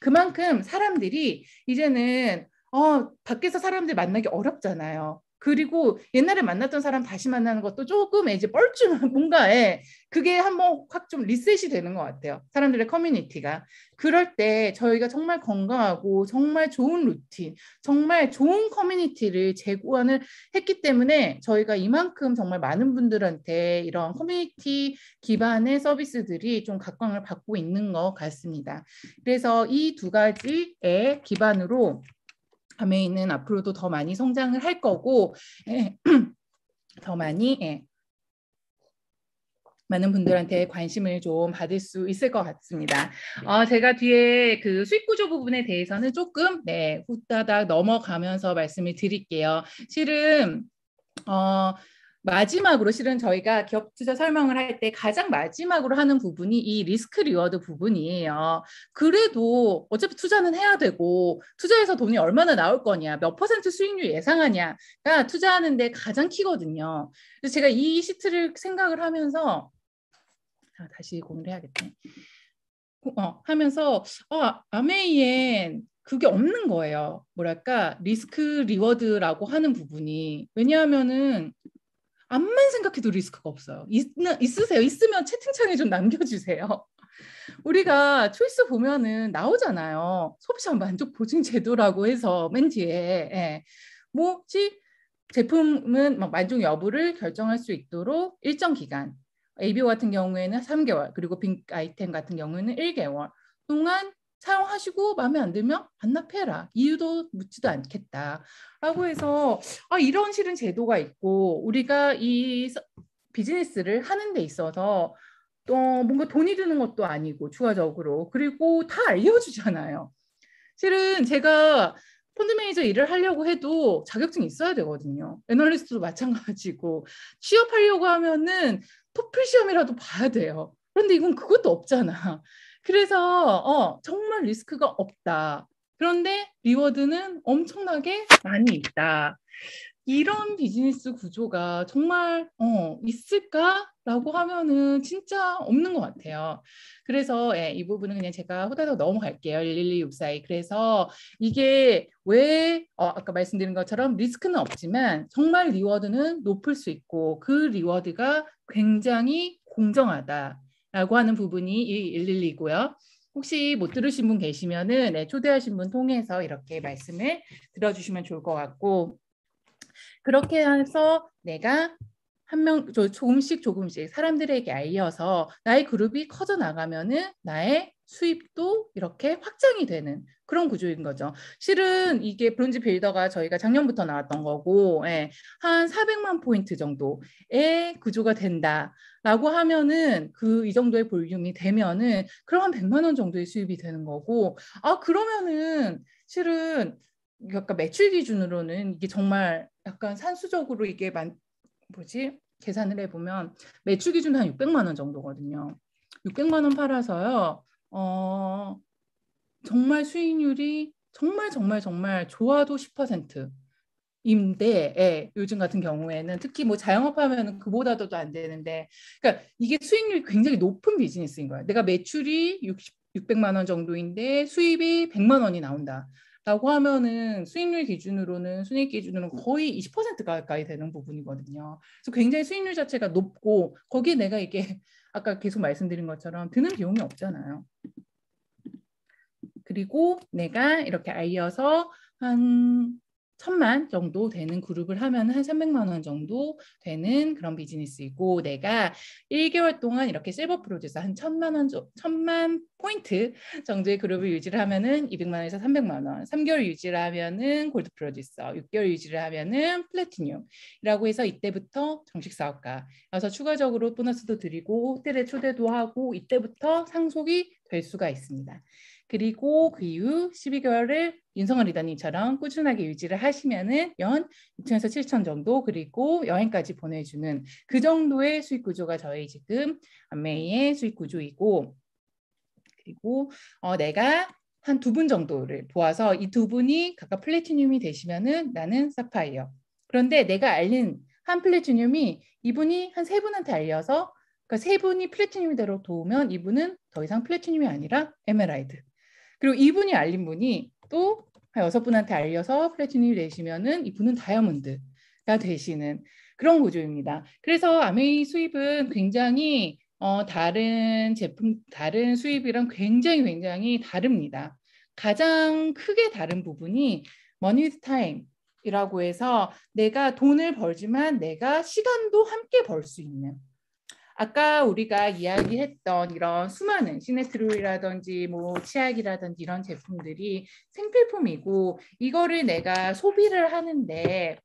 그만큼 사람들이 이제는 어, 밖에서 사람들 만나기 어렵잖아요. 그리고 옛날에 만났던 사람 다시 만나는 것도 조금 이제 뻘쭘한 *laughs* 뭔가에 그게 한번 확 좀 리셋이 되는 것 같아요. 사람들의 커뮤니티가. 그럴 때 저희가 정말 건강하고 정말 좋은 루틴, 정말 좋은 커뮤니티를 재구공을 했기 때문에 저희가 이만큼 정말 많은 분들한테 이런 커뮤니티 기반의 서비스들이 좀 각광을 받고 있는 것 같습니다. 그래서 이 두 가지의 기반으로 아메이는 앞으로도 더 많이 성장을 할 거고 예, *clears throat* 더 많이 예, 많은 분들한테 관심을 좀 받을 수 있을 것 같습니다. 네. 어, 제가 뒤에 그 수익 구조 부분에 대해서는 조금 네 후다닥 넘어가면서 말씀을 드릴게요. 실은 어, 마지막으로 실은 저희가 기업 투자 설명을 할 때 가장 마지막으로 하는 부분이 이 리스크 리워드 부분이에요. 그래도 어차피 투자는 해야 되고 투자해서 돈이 얼마나 나올 거냐, 몇 퍼센트 수익률 예상하냐가 투자하는데 가장 키거든요. 그래서 제가 이 시트를 생각을 하면서 아, 다시 고민을 해야겠다 어, 하면서 어, 아메이엔 그게 없는 거예요. 뭐랄까 리스크 리워드라고 하는 부분이 왜냐하면은 암만 생각해도 리스크가 없어요. 있, 있으세요? 있으면 채팅창에 좀 남겨주세요. *laughs* 우리가 초이스 보면은 나오잖아요. 소비자 만족 보증 제도라고 해서 맨 뒤에 예. 뭐지 제품은 막 만족 여부를 결정할 수 있도록 일정 기간 ABO 같은 경우에는 3개월 그리고 빅 아이템 같은 경우에는 1개월 동안 사용하시고 마음에 안 들면 반납해라. 이유도 묻지도 않겠다. 라고 해서 아, 이런 실은 제도가 있고 우리가 이 비즈니스를 하는 데 있어서 또 뭔가 돈이 드는 것도 아니고 추가적으로 그리고 다 알려주잖아요. 실은 제가 펀드 매니저 일을 하려고 해도 자격증이 있어야 되거든요. 애널리스트도 마찬가지고 취업하려고 하면은 토플 시험이라도 봐야 돼요. 그런데 이건 그것도 없잖아. 그래서 어, 정말 리스크가 없다. 그런데 리워드는 엄청나게 많이 있다. 이런 비즈니스 구조가 정말 어, 있을까라고 하면은 진짜 없는 것 같아요. 그래서 예, 이 부분은 그냥 제가 후다닥 넘어갈게요. 112 육사이. 그래서 이게 왜 어, 아까 말씀드린 것처럼 리스크는 없지만 정말 리워드는 높을 수 있고 그 리워드가 굉장히 공정하다. 라고 하는 부분이 112고요. 혹시 못 들으신 분 계시면은 네, 초대하신 분 통해서 이렇게 말씀을 들어주시면 좋을 것 같고 그렇게 해서 내가 한 명 조금씩 조금씩 사람들에게 알려서 나의 그룹이 커져 나가면은 나의 수입도 이렇게 확장이 되는 그런 구조인 거죠. 실은 이게 브론즈 빌더가 저희가 작년부터 나왔던 거고, 예, 한 400만 포인트 정도의 구조가 된다라고 하면은 그 이 정도의 볼륨이 되면은 그럼 한 100만 원 정도의 수입이 되는 거고, 아, 그러면은 실은 약간 매출 기준으로는 이게 정말 약간 산수적으로 이게 만, 뭐지? 계산을 해보면 매출 기준 한 600만 원 정도거든요. 600만 원 팔아서요. 어, 정말 수익률이 정말 정말 정말 좋아도 10%인데 예, 요즘 같은 경우에는 특히 뭐 자영업하면 그보다도 안 되는데 그러니까 이게 수익률이 굉장히 높은 비즈니스인 거야. 내가 매출이 60, 600만 원 정도인데 수입이 100만 원이 나온다. 라고 하면은 수익률 기준으로는 순익 기준으로는 거의 20% 가까이 되는 부분이거든요. 그래서 굉장히 수익률 자체가 높고 거기에 내가 이게 *laughs* 아까 계속 말씀드린 것처럼 드는 비용이 없잖아요. 그리고 내가 이렇게 알려서 한 천만 정도 되는 그룹을 하면 한 300만 원 정도 되는 그런 비즈니스이고 내가 1개월 동안 이렇게 실버 프로듀서 한 천만 원 천만 포인트 정도의 그룹을 유지를 하면은 200만 원에서 300만 원, 3개월 유지를 하면은 골드 프로듀서, 6개월 유지를 하면은 플래티늄이라고 해서 이때부터 정식 사업가. 그래서 추가적으로 보너스도 드리고 호텔에 초대도 하고 이때부터 상속이 될 수가 있습니다. 그리고 그 이후 12개월을 윤성원 리더님처럼 꾸준하게 유지를 하시면은 연 2천에서 7천 정도 그리고 여행까지 보내주는 그 정도의 수익 구조가 저희 지금 안메이의 수익 구조이고 그리고 어, 내가 한 두 분 정도를 보아서 이 두 분이 각각 플래티늄이 되시면은 나는 사파이어. 그런데 내가 알린 한 플래티늄이 이분이 한 세 분한테 알려서 그러니까 세 분이 플래티늄이 되도록 도우면 이분은 더 이상 플래티늄이 아니라 에메이드 그리고 이분이 알린 분이 또한 여섯 분한테 알려서 플래티늄이 되시면은 이분은 다이아몬드가 되시는 그런 구조입니다. 그래서 아메이 수입은 굉장히 어, 다른 제품, 다른 수입이랑 굉장히 굉장히 다릅니다. 가장 크게 다른 부분이 money with time. 이라고 해서 내가 돈을 벌지만 내가 시간도 함께 벌 수 있는 아까 우리가 이야기했던 이런 수많은 시네트롤이라든지 뭐 치약이라든지 이런 제품들이 생필품이고 이거를 내가 소비를 하는데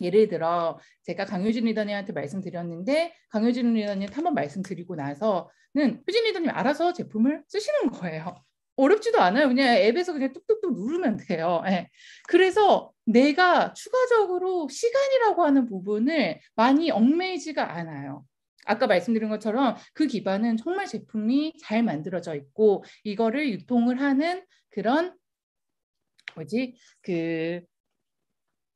예를 들어 제가 강효진 리더님한테 말씀드렸는데 강효진 리더님한테 한번 말씀드리고 나서는 효진 리더님 알아서 제품을 쓰시는 거예요. 어렵지도 않아요. 그냥 앱에서 그냥 뚝뚝뚝 누르면 돼요. 네. 그래서 내가 추가적으로 시간이라고 하는 부분을 많이 얽매이지가 않아요. 아까 말씀드린 것처럼 그 기반은 정말 제품이 잘 만들어져 있고 이거를 유통을 하는 그런 뭐지 그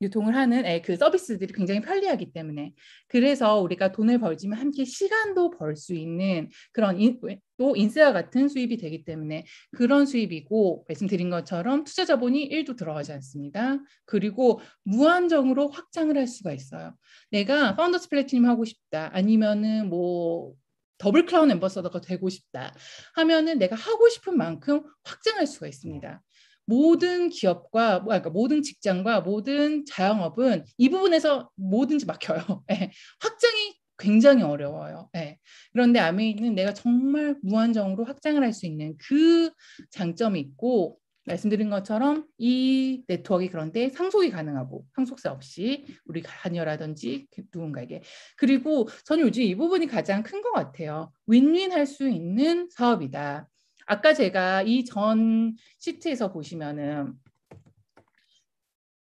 유통을 하는 예, 그 서비스들이 굉장히 편리하기 때문에 그래서 우리가 돈을 벌지만 함께 시간도 벌 수 있는 그런 인, 또 인세와 같은 수입이 되기 때문에 그런 수입이고 말씀드린 것처럼 투자 자본이 1도 들어가지 않습니다. 그리고 무한정으로 확장을 할 수가 있어요. 내가 파운더스 플래티님 하고 싶다 아니면은 뭐 더블 클라운 엠버서더가 되고 싶다 하면은 내가 하고 싶은 만큼 확장할 수가 있습니다. 모든 기업과 뭐, 그러니까 모든 직장과 모든 자영업은 이 부분에서 뭐든지 막혀요. *laughs* 예. 확장이 굉장히 어려워요. 예. 그런데 아메이는 내가 정말 무한정으로 확장을 할 수 있는 그 장점이 있고 말씀드린 것처럼 이네트워크 그런데 상속이 가능하고 상속세 없이 우리 자녀라든지 그 누군가에게 그리고 저는 요즘 이 부분이 가장 큰 것 같아요. 윈윈 할 수 있는 사업이다. 아까 제가 이 전 시트에서 보시면은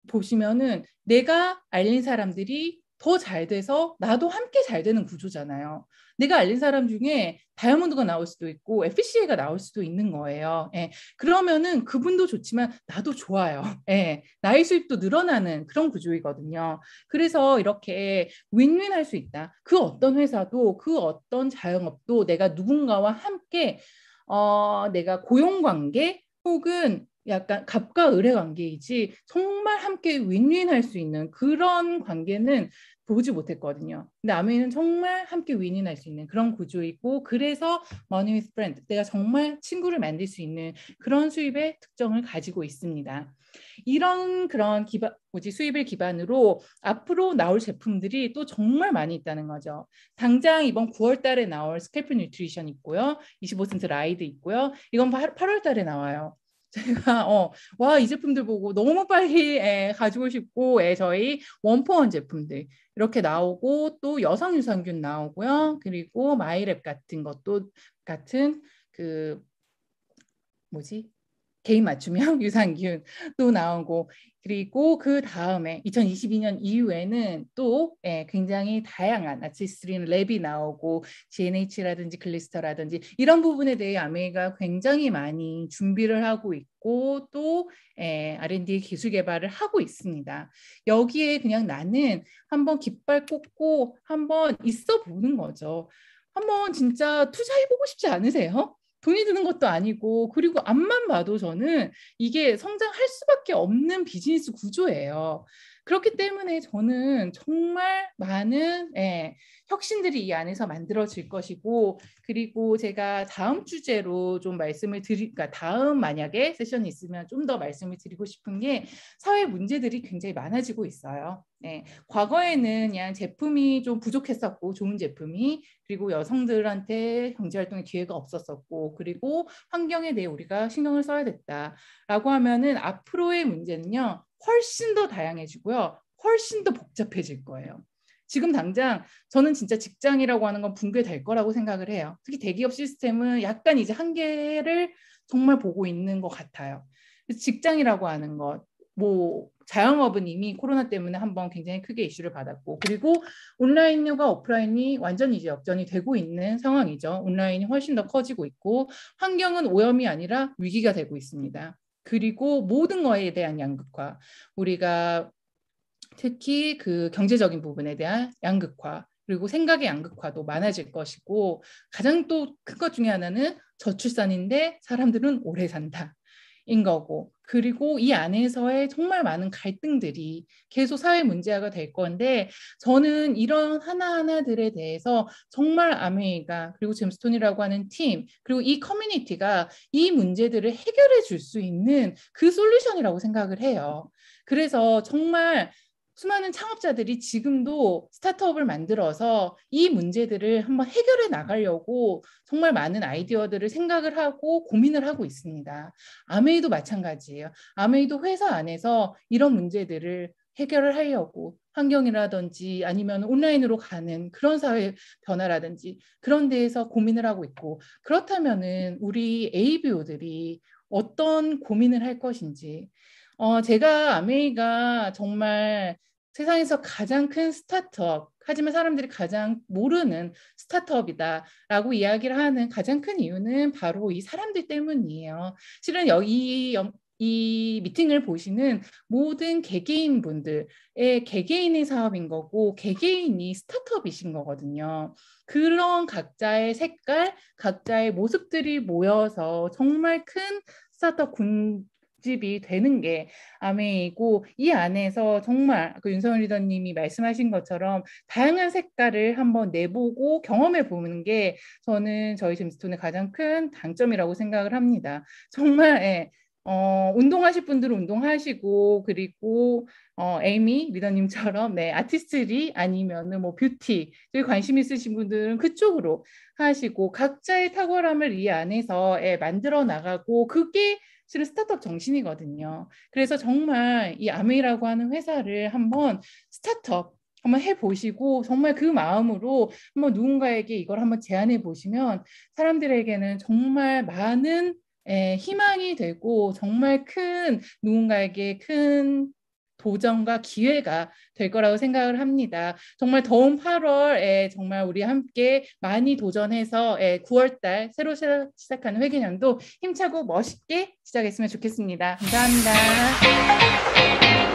보시면은 내가 알린 사람들이 더 잘 돼서 나도 함께 잘 되는 구조잖아요. 내가 알린 사람 중에 다이아몬드가 나올 수도 있고 FCA가 나올 수도 있는 거예요. 예. 그러면은 그분도 좋지만 나도 좋아요. 예. 나의 수입도 늘어나는 그런 구조이거든요. 그래서 이렇게 윈윈 할수 있다. 그 어떤 회사도 그 어떤 자영업도 내가 누군가와 함께 어, 내가 고용 관계 혹은 약간 갑과 을의 관계이지 정말 함께 윈윈할 수 있는 그런 관계는 보지 못했거든요. 근데 아메이는 정말 함께 윈윈할 수 있는 그런 구조이고 그래서 Money with Friend 내가 정말 친구를 만들 수 있는 그런 수입의 특정을 가지고 있습니다. 이런 그런 기반 뭐지 수입을 기반으로 앞으로 나올 제품들이 또 정말 많이 있다는 거죠. 당장 이번 9월 달에 나올 스케프 뉴트리션 있고요. 25% 라이드 있고요. 이건 8월 달에 나와요. *laughs* 제가 어, 와 이 제품들 보고 너무 빨리 에, 예, 가지고 싶고 에, 예, 저희 원포원 제품들 이렇게 나오고 또 여성 유산균 나오고요. 그리고 마이랩 같은 것도 같은 그 뭐지 개인 맞춤형 *laughs* 유산균도 나오고 그리고 그 다음에 2022년 이후에는 또 예, 굉장히 다양한 아치스트린 랩이 나오고 GNH라든지 글리스터라든지 이런 부분에 대해 아메이가 굉장히 많이 준비를 하고 있고 또 예, R&D 기술 개발을 하고 있습니다. 여기에 그냥 나는 한번 깃발 꽂고 한번 있어 보는 거죠. 한번 진짜 투자해보고 싶지 않으세요? 돈이 드는 것도 아니고 그리고 앞만 봐도 저는 이게 성장할 수밖에 없는 비즈니스 구조예요. 그렇기 때문에 저는 정말 많은 예, 혁신들이 이 안에서 만들어질 것이고 그리고 제가 다음 주제로 좀 말씀을 드리 그러니까 다음 만약에 세션이 있으면 좀 더 말씀을 드리고 싶은 게 사회 문제들이 굉장히 많아지고 있어요. 네, 과거에는 그냥 제품이 좀 부족했었고 좋은 제품이 그리고 여성들한테 경제활동의 기회가 없었었고 그리고 환경에 대해 네, 우리가 신경을 써야 됐다라고 하면은 앞으로의 문제는요 훨씬 더 다양해지고요. 훨씬 더 복잡해질 거예요. 지금 당장 저는 진짜 직장이라고 하는 건 붕괴될 거라고 생각을 해요. 특히 대기업 시스템은 약간 이제 한계를 정말 보고 있는 것 같아요. 직장이라고 하는 것, 뭐 자영업은 이미 코로나 때문에 한 번 굉장히 크게 이슈를 받았고 그리고 온라인가 오프라인이 완전히 이제 역전이 되고 있는 상황이죠. 온라인이 훨씬 더 커지고 있고 환경은 오염이 아니라 위기가 되고 있습니다. 그리고 모든 거에 대한 양극화 우리가 특히 그 경제적인 부분에 대한 양극화 그리고 생각의 양극화도 많아질 것이고 가장 또 큰 것 중에 하나는 저출산인데 사람들은 오래 산다 인 거고 그리고 이 안에서의 정말 많은 갈등들이 계속 사회 문제화가 될 건데 저는 이런 하나하나들에 대해서 정말 아메이가 그리고 잼스톤이라고 하는 팀 그리고 이 커뮤니티가 이 문제들을 해결해 줄 수 있는 그 솔루션이라고 생각을 해요. 그래서 정말 수많은 창업자들이 지금도 스타트업을 만들어서 이 문제들을 한번 해결해 나가려고 정말 많은 아이디어들을 생각을 하고 고민을 하고 있습니다. 아메이도 마찬가지예요. 아메이도 회사 안에서 이런 문제들을 해결을 하려고 환경이라든지 아니면 온라인으로 가는 그런 사회 변화라든지 그런 데에서 고민을 하고 있고 그렇다면은 우리 ABO들이 어떤 고민을 할 것인지 어 제가 아메이가 정말 세상에서 가장 큰 스타트업, 하지만 사람들이 가장 모르는 스타트업이다라고 이야기를 하는 가장 큰 이유는 바로 이 사람들 때문이에요. 실은 여기 이 미팅을 보시는 모든 개개인 분들의 개개인의 사업인 거고 개개인이 스타트업이신 거거든요. 그런 각자의 색깔, 각자의 모습들이 모여서 정말 큰 스타트업 군, 집이 되는 게 아메이고 이 안에서 정말 그 윤서원 리더님이 말씀하신 것처럼 다양한 색깔을 한번 내보고 경험해 보는 게 저는 저희 잼스톤의 가장 큰 장점이라고 생각을 합니다. 정말 예, 어, 운동하실 분들은 운동하시고 그리고 어, 에이미 리더님처럼 네 아티스트리 아니면은 뭐 뷰티 에 관심 있으신 분들은 그쪽으로 하시고 각자의 탁월함을 이 안에서 예, 만들어 나가고 그게 실은 스타트업 정신이거든요. 그래서 정말 이 아메이라고 하는 회사를 한번 스타트업 한번 해보시고 정말 그 마음으로 한번 누군가에게 이걸 한번 제안해 보시면 사람들에게는 정말 많은 에, 예, 희망이 되고 정말 큰 누군가에게 큰 도전과 기회가 될 거라고 생각을 합니다. 정말 더운 8월에 정말 우리 함께 많이 도전해서 9월달 예, 새로 시작하 회계년도 힘차고 멋있게 시작했으면 좋겠습니다. 감사합니다.